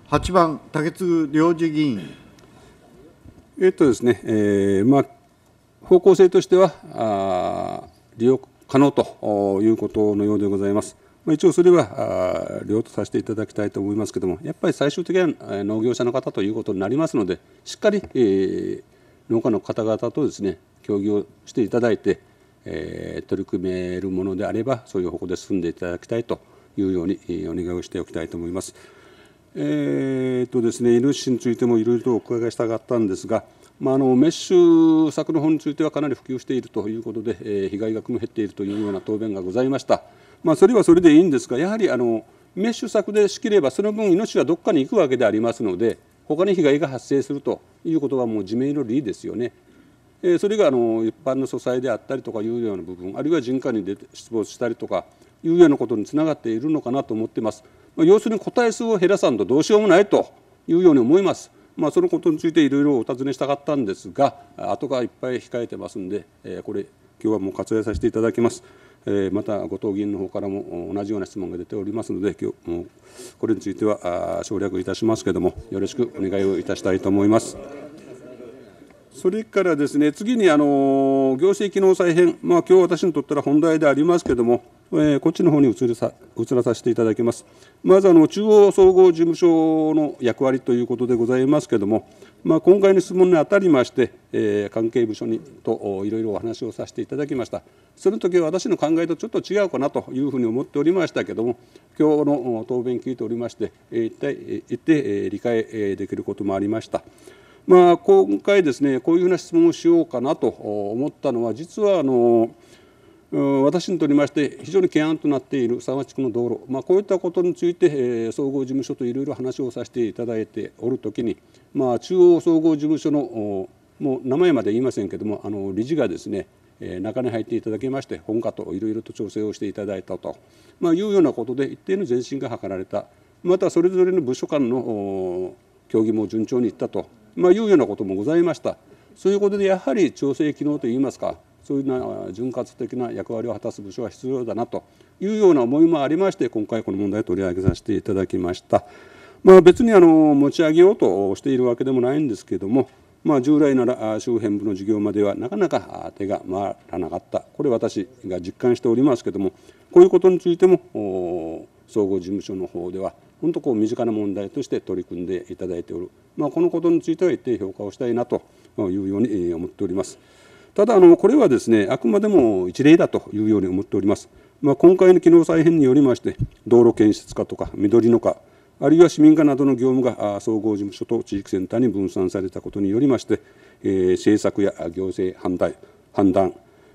8番、竹津良次議員。えっとですね、えー、まあ、方向性としては、あ利用可能ということのようでございます。ま一応それは両とさせていただきたいと思いますけども、やっぱり最終的には農業者の方ということになりますので、しっかり、え農家の方々とですね、協議をしていただいて、えー、取り組めるものであればそういう方向で進んでいただきたいというようにお願いをしておきたいと思います。えーとですね、イノシシについてもいろいろとお伺いしたかったんですが、まあ、あのメッシュ柵の方についてはかなり普及しているということで、えー、被害額も減っているというような答弁がございました、まあ、それはそれでいいんですがやはりあのメッシュ柵でしければその分イノシシはどこかに行くわけでありますので他に被害が発生するということはもう自明の理ですよねえそれがあの一般の素材であったりとかいうような部分あるいは人家に出て出没したりとかいうようなことにつながっているのかなと思っています、まあ、要するに個体数を減らさんとどうしようもないというように思います。まあ、そのことについていろいろお尋ねしたかったんですが後がいっぱい控えてますんで、えこれ今日はもう割愛させていただきます、えまた後藤議員の方からも同じような質問が出ておりますので今日もこれについては省略いたしますけどもよろしくお願いをいたしたいと思います。それからですね、次にあの行政機能再編、まあ今日私にとったら本題でありますけれども、えー、こっちの方に移さ移らさせていただきます。まずあの中央総合事務所の役割ということでございますけれども、まあ、今回の質問にあたりまして、えー、関係部署にといろいろお話をさせていただきました。その時は私の考えとちょっと違うかなというふうに思っておりましたけれども、今日の答弁聞いておりまして、一体一定理解できることもありました。まあ、今回ですねこういうふうな質問をしようかなと思ったのは実はあの私にとりまして非常に懸案となっている佐賀地区の道路、まあ、こういったことについて、え総合事務所といろいろ話をさせていただいておるときに、まあ、中央総合事務所のもう名前まで言いませんけどもあの理事がですね、え中に入っていただきまして本課といろいろと調整をしていただいたと、まあ、いうようなことで一定の前進が図られたまたそれぞれの部署間の協議も順調にいったとまあ、いうようなこともございましたそういうことでやはり調整機能といいますかそういうな潤滑的な役割を果たす部署は必要だなというような思いもありまして今回この問題を取り上げさせていただきました。まあ、別にあの持ち上げようとしているわけでもないんですけども、まあ、従来なら周辺部の事業まではなかなか手が回らなかったこれ私が実感しておりますけどもこういうことについても総合事務所の方では本当こう身近な問題として取り組んでいただいておる、まあ、このことについては一定評価をしたいなというように思っております。ただあの、これはですねあくまでも一例だというように思っております。まあ、今回の機能再編によりまして、道路建設課とか緑の課、あるいは市民課などの業務が総合事務所と地域センターに分散されたことによりまして、えー、政策や行政判断、判断、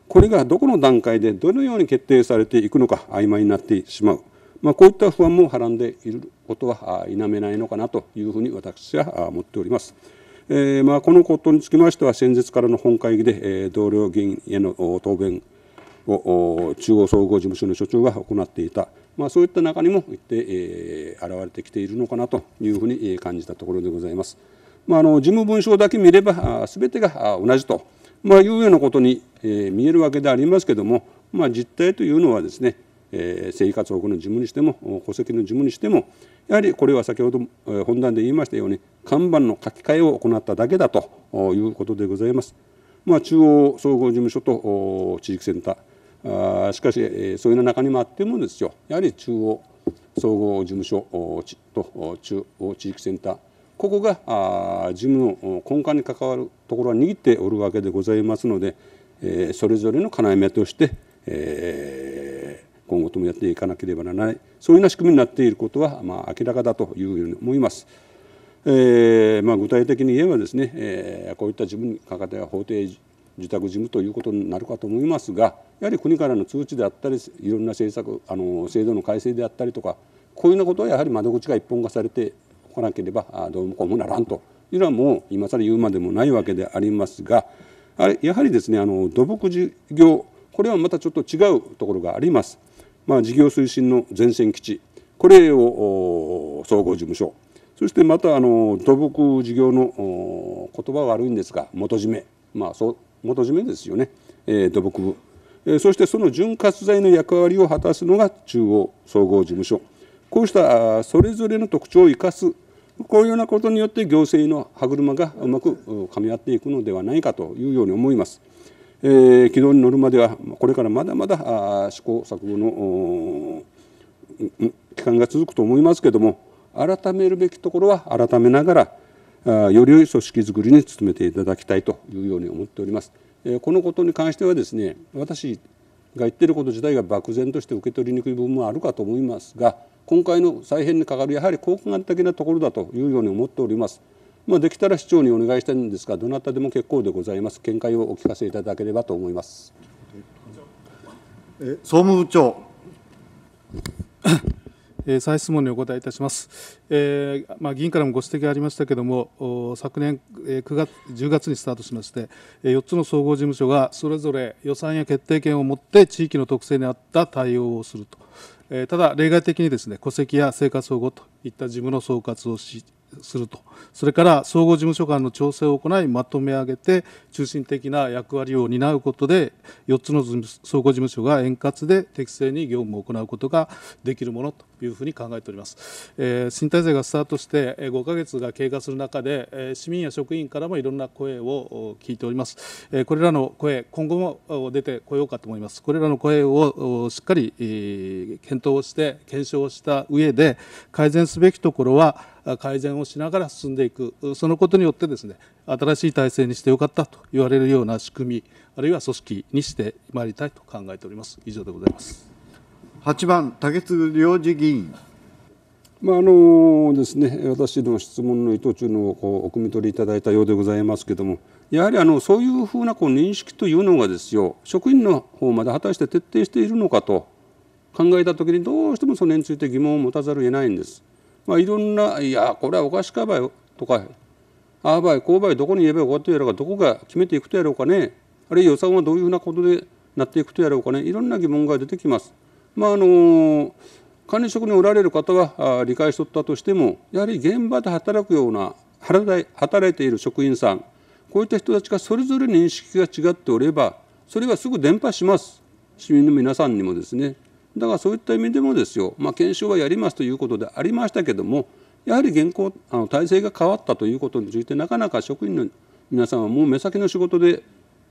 これがどこの段階でどのように決定されていくのか、曖昧になってしまう。まあ、こういった不安もはらんでいることは否めないのかなというふうに私は思っております。えー、まあ、このことにつきましては先日からの本会議で、え同僚議員への答弁を中央総合事務所の所長が行っていた、まあ、そういった中にも一っえ現れてきているのかなというふうに感じたところでございます。まあ、あの事務文書だけ見ればすべてが同じと、まいうようなことに、え見えるわけでありますけども、ま実態というのはですねえー、生活保護の事務にしても戸籍の事務にしてもやはりこれは先ほど本段で言いましたように看板の書き換えを行っただけだということでございます。まあ、中央総合事務所と地域センターあしかし、えそういう中にもあってもですよやはり中央総合事務所と中央地域センターここが事務の根幹に関わるところは握っておるわけでございますので、えそれぞれの要として、えー、今後ともやっていかなければならないそういうような仕組みになっていることは、まあ、明らかだというふうに思います。えーまあ、具体的に言えばですね、えー、こういった事務にかかっては法定受託事務ということになるかと思いますがやはり国からの通知であったりいろんな政策あの制度の改正であったりとかこういうようなことはやはり窓口が一本化されておかなければどうもこうもならんというのはもう今更言うまでもないわけでありますがやはりですねあの土木事業これはまたちょっと違うところがあります。まあ、事業推進の前線基地これを総合事務所そしてまたあの土木事業の言葉は悪いんですが元締めまあそう元締めですよね、えー、土木部、えー、そしてその潤滑剤の役割を果たすのが中央総合事務所こうしたそれぞれの特徴を生かすこういうようなことによって行政の歯車がうまくかみ合っていくのではないかというように思います。えー、軌道に乗るまではこれからまだまだ試行錯誤の期間が続くと思いますけども改めるべきところは改めながらより良い組織づくりに努めていただきたいというように思っております。えこのことに関してはですね私が言っていること自体が漠然として受け取りにくい部分もあるかと思いますが今回の再編にかかるやはり効果的なところだというように思っております。まあ、できたら市長にお願いしたいんですがどなたでも結構でございます見解をお聞かせいただければと思います。え総務部長え再質問にお答えいたします、えー、まあ、議員からもご指摘がありましたけれども、昨年9月、10月にスタートしまして、4つの総合事務所がそれぞれ予算や決定権を持って、地域の特性に合った対応をすると、えー、ただ、例外的にです、ね、戸籍や生活保護といった事務の総括をし、すると、それから総合事務所間の調整を行い、まとめ上げて、中心的な役割を担うことで、4つの総合事務所が円滑で適正に業務を行うことができるものというふうに考えております、えー、新体制がスタートして5ヶ月が経過する中で、えー、市民や職員からもいろんな声を聞いております、えー、これらの声今後も出てこようかと思いますこれらの声をしっかり、えー、検討して検証した上で改善すべきところは改善をしながら進んでいくそのことによってですね新しい体制にしてよかったと言われるような仕組みあるいは組織にしてまいりたいと考えております以上でございます8番竹津良次議員まああのですね、私の質問の意図中のこうお汲み取りいただいたようでございますけれども、やはりあのそういうふうなこう認識というのがですよ、職員の方まで果たして徹底しているのかと考えたときに、どうしてもそれについて疑問を持たざるを得ないんです。まあ、いろんな、いや、これはおかしかばいとか、ああばい、こうばい、どこに言えばよかったやろうか、どこが決めていくとやろうかね、あるいは予算はどういうふうなことでなっていくとやろうかね、いろんな疑問が出てきます。まあ、あの管理職におられる方は理解しとったとしてもやはり現場で働くような働いている職員さんこういった人たちがそれぞれ認識が違っておればそれはすぐ伝播します市民の皆さんにもですねだからそういった意味でもですよ、まあ、検証はやりますということでありましたけどもやはり現行あの体制が変わったということについてなかなか職員の皆さんはもう目先の仕事で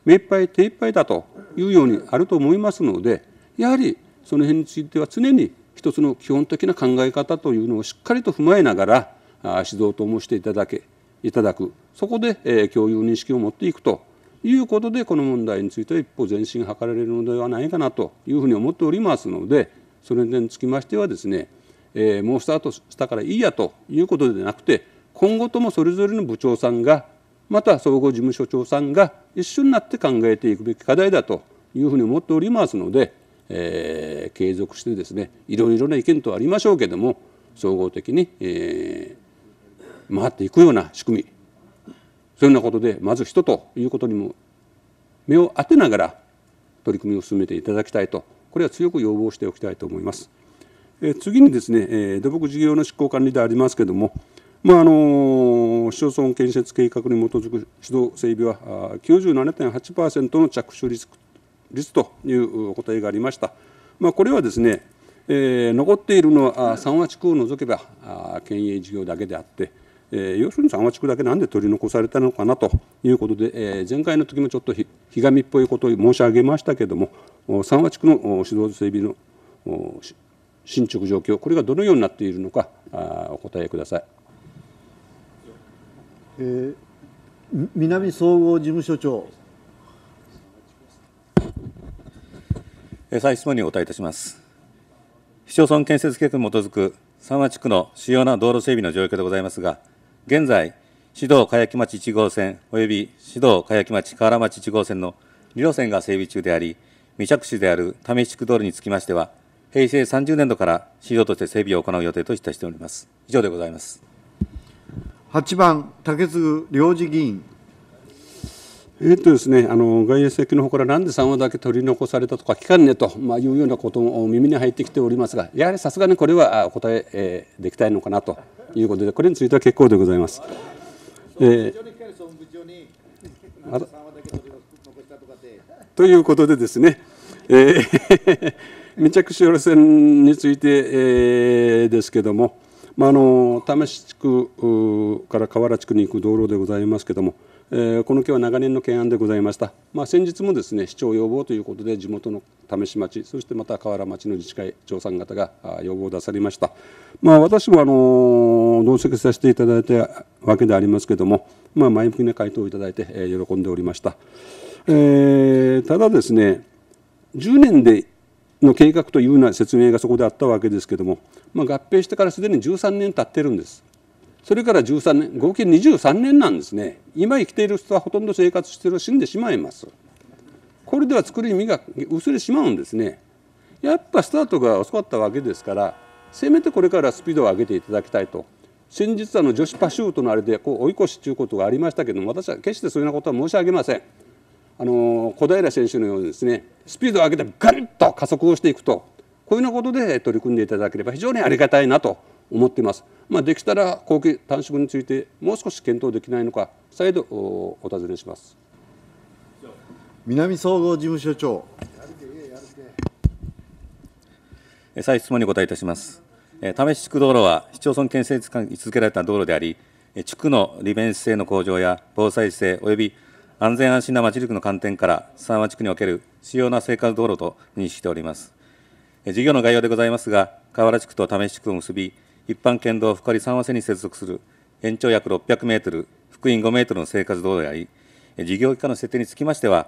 目いっぱい手いっぱいだというようにあると思いますのでやはりその辺については常に一つの基本的な考え方というのをしっかりと踏まえながら指導ともしていただけいただくそこで、え共有認識を持っていくということでこの問題については一歩前進が図られるのではないかなというふうに思っておりますのでそのにつきましてはですね、えもうスタートしたからいいやということでなくて今後ともそれぞれの部長さんがまた総合事務所長さんが一緒になって考えていくべき課題だというふうに思っておりますのでえー、継続してですねいろいろな意見とありましょうけども総合的に、えー、回っていくような仕組みそういうようなことでまず人ということにも目を当てながら取り組みを進めていただきたいとこれは強く要望しておきたいと思います。え次にですね、え土木事業の執行管理でありますけども、まあ、あの市町村建設計画に基づく指導整備は97.8%の着手率率というお答えがありました。まあ、これはですね、えー、残っているのは三和地区を除けば県営事業だけであって、えー、要するに三和地区だけなんで取り残されたのかなということで、えー、前回の時もちょっとひがみっぽいことを申し上げましたけれども三和地区の指導整備の進捗状況これがどのようになっているのかあお答えください。えー、南総合事務所長再質問にお答えいたします。市町村建設計画に基づく三和地区の主要な道路整備の状況でございますが、現在、市道茅木町1号線及び市道茅木町河原町1号線の2路線が整備中であり、未着手である為地区道路につきましては、平成30年度から市導として整備を行う予定といたしております。以上でございます。8番、竹次良次議員。えっとですね、あの外衛席の方からなんで3話だけ取り残されたとか聞かんねと、まあ、いうようなことも耳に入ってきておりますがやはりさすがにこれはお答ええー、できたいのかなということでこれについては結構でございます。えー、ということでですね、えー、未 着手路線について、えー、ですけども、まあ、あの試し地区から河原地区に行く道路でございますけどもえー、この件は長年の懸案でございました、まあ、先日もですね市長要望ということで地元の試し町そしてまた河原町の自治会長さん方が要望を出されました、まあ、私もあの同席させていただいたわけでありますけども、まあ、前向きな回答をいただいて、えー、喜んでおりました、えー、ただですね10年での計画というような説明がそこであったわけですけども、まあ、合併してからすでに13年経ってるんですそれから13年合計23年なんですね今生きている人はほとんど生活してる死んでしまいますこれでは作り身が薄れしまうんですねやっぱスタートが遅かったわけですからせめてこれからスピードを上げていただきたいと先日あの女子パシュートのあれでこう追い越しということがありましたけども私は決してそういうようなことは申し上げませんあの小平選手のようにですねスピードを上げてガンと加速をしていくとこういうようなことで取り組んでいただければ非常にありがたいなと思っています。まあ、できたら後期短縮についてもう少し検討できないのか再度お尋ねします南総合事務所長再質問にお答えいたします試し地区道路は市町村建設に続けられた道路であり地区の利便性の向上や防災性及び安全安心なまちづくりの観点から三和地区における主要な生活道路と認識しております事業の概要でございますが河原地区と試し地区を結び一般県道深利三和線に接続する延長約600メートル、福音5メートルの生活道路や事業期間の設定につきましては、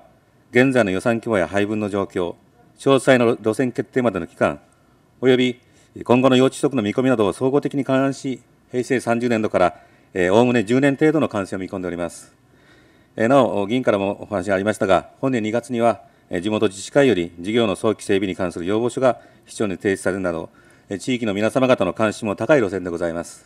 現在の予算規模や配分の状況、詳細の路線決定までの期間、および今後の用地取得の見込みなどを総合的に勘案し、平成30年度からおおむね10年程度の完成を見込んでおります。なお、議員からもお話がありましたが、本年2月には、地元自治会より事業の早期整備に関する要望書が市長に提出されるなど、地域の皆様方の関心も高い路線でございます。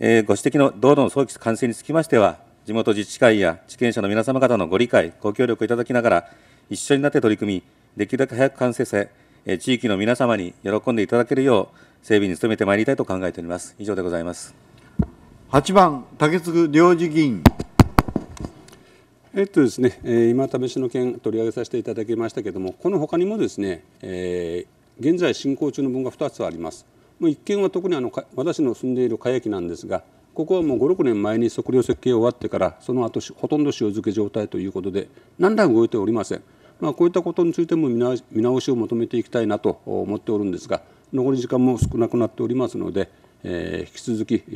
えー、ご指摘の道路の早期完成につきましては、地元自治会や地権者の皆様方のご理解、ご協力いただきながら、一緒になって取り組み、できるだけ早く完成させ、地域の皆様に喜んでいただけるよう、整備に努めてまいりたいと考えております。以上でございます。8番、竹次良事議員。えっとですね、今、試しの件、取り上げさせていただきましたけれども、このほかにもですね、え現在進行中の分が2つありますもう一件は特にあの私の住んでいる茅駅なんですがここはもう56年前に測量設計終わってからその後ほとんど塩漬け状態ということで何ら動いておりません、まあ、こういったことについても見直しを求めていきたいなと思っておるんですが残り時間も少なくなっておりますので、えー、引き続き、え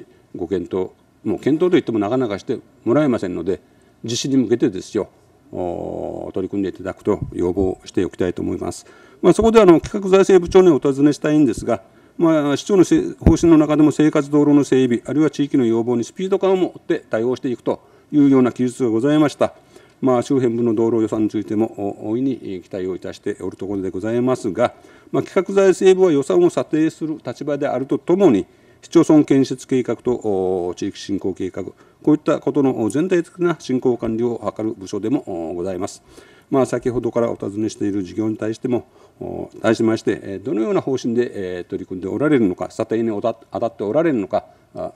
ー、ご検討もう検討といってもなかなかしてもらえませんので実施に向けてですよ取り組んでいただくと要望しておきたいと思います。まあ、そこであの企画財政部長にお尋ねしたいんですが、まあ、市長の方針の中でも生活道路の整備、あるいは地域の要望にスピード感を持って対応していくというような記述がございました。まあ、周辺部の道路予算についても大いに期待をいたしておるところでございますが、まあ、企画財政部は予算を査定する立場であるとともに、市町村建設計画と地域振興計画、こういったことの全体的な振興管理を図る部署でもございます。まあ、先ほどからお尋ねしている事業に対しても対しましてどのような方針で取り組んでおられるのか査定に当たっておられるのか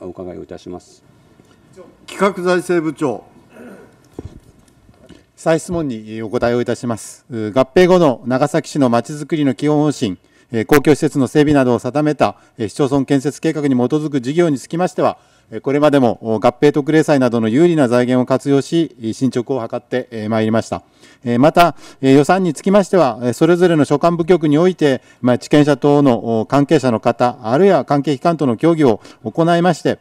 お伺いをいたします企画財政部長再質問にお答えをいたします合併後の長崎市のまちづくりの基本方針公共施設の整備などを定めた市町村建設計画に基づく事業につきましてはこれまでも合併特例債などの有利な財源を活用し、進捗を図ってまいりました。また、予算につきましては、それぞれの所管部局において、ま地権者等の関係者の方、あるいは関係機関との協議を行いまして、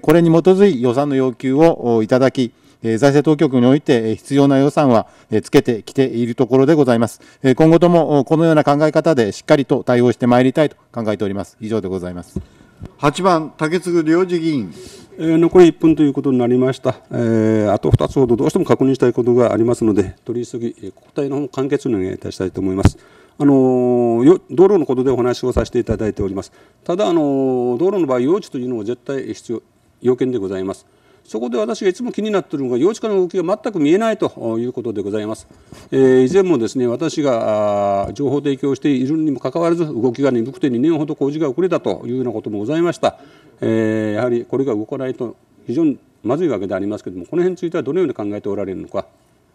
これに基づい予算の要求をいただき、財政当局において必要な予算はつけてきているところでございます。今後ともこのような考え方でしっかりと対応してまいりたいと考えております。以上でございます。8番、竹次良次議員。残り1分ということになりました、えー、あと2つほどどうしても確認したいことがありますので、取り急ぎ、国体の方も簡潔にお願いいたしたいと思います。あの道路のことでお話をさせていただいております。ただ、あの道路の場合、用地というのは絶対必要、要件でございます。そこで私がいつも気になっているのが、幼稚化の動きが全く見えないということでございます。えー、以前もですね、私が情報提供しているにもかかわらず、動きが鈍くて2年ほど工事が遅れたというようなこともございました。えー、やはりこれが動かないと非常にまずいわけでありますけれども、この辺についてはどのように考えておられるのか、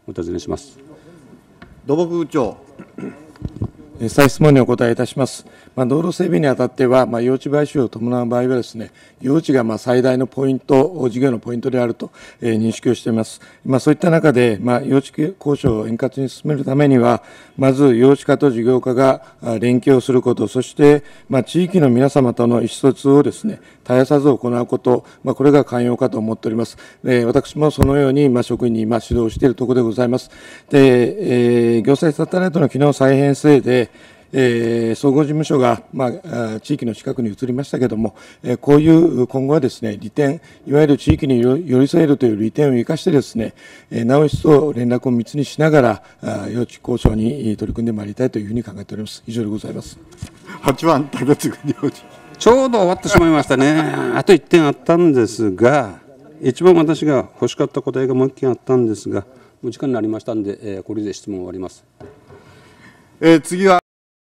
お尋ねします。土木部長再質問にお答えいたします。まあ、道路整備にあたっては、まあ、用地買収を伴う場合はですね、用地がまあ最大のポイント、事業のポイントであると、えー、認識をしています。まあ、そういった中で、まあ、用地交渉を円滑に進めるためには、まず用地化と事業化が連携をすること、そして、まあ、地域の皆様との意思疎通をですね、絶やさず行うこと、まあ、これが寛容かと思っております。えー、私もそのように、まあ、職員に今指導しているところでございます。で、えー、行政サタライトの機能再編成で、えー、総合事務所が、まあ、地域の近くに移りましたけれども、えー、こういう今後はですね、利点、いわゆる地域に寄り添えるという利点を生かしてですね、えー、なお連絡を密にしながら、用地交渉に取り組んでまいりたいというふうに考えております。以上でございます。8番、高津国領ちょうど終わってしまいましたね。あと1点あったんですが、一番私が欲しかった答えがもう1件あったんですが、もう時間になりましたんで、えー、これで質問を終わります。えー、次は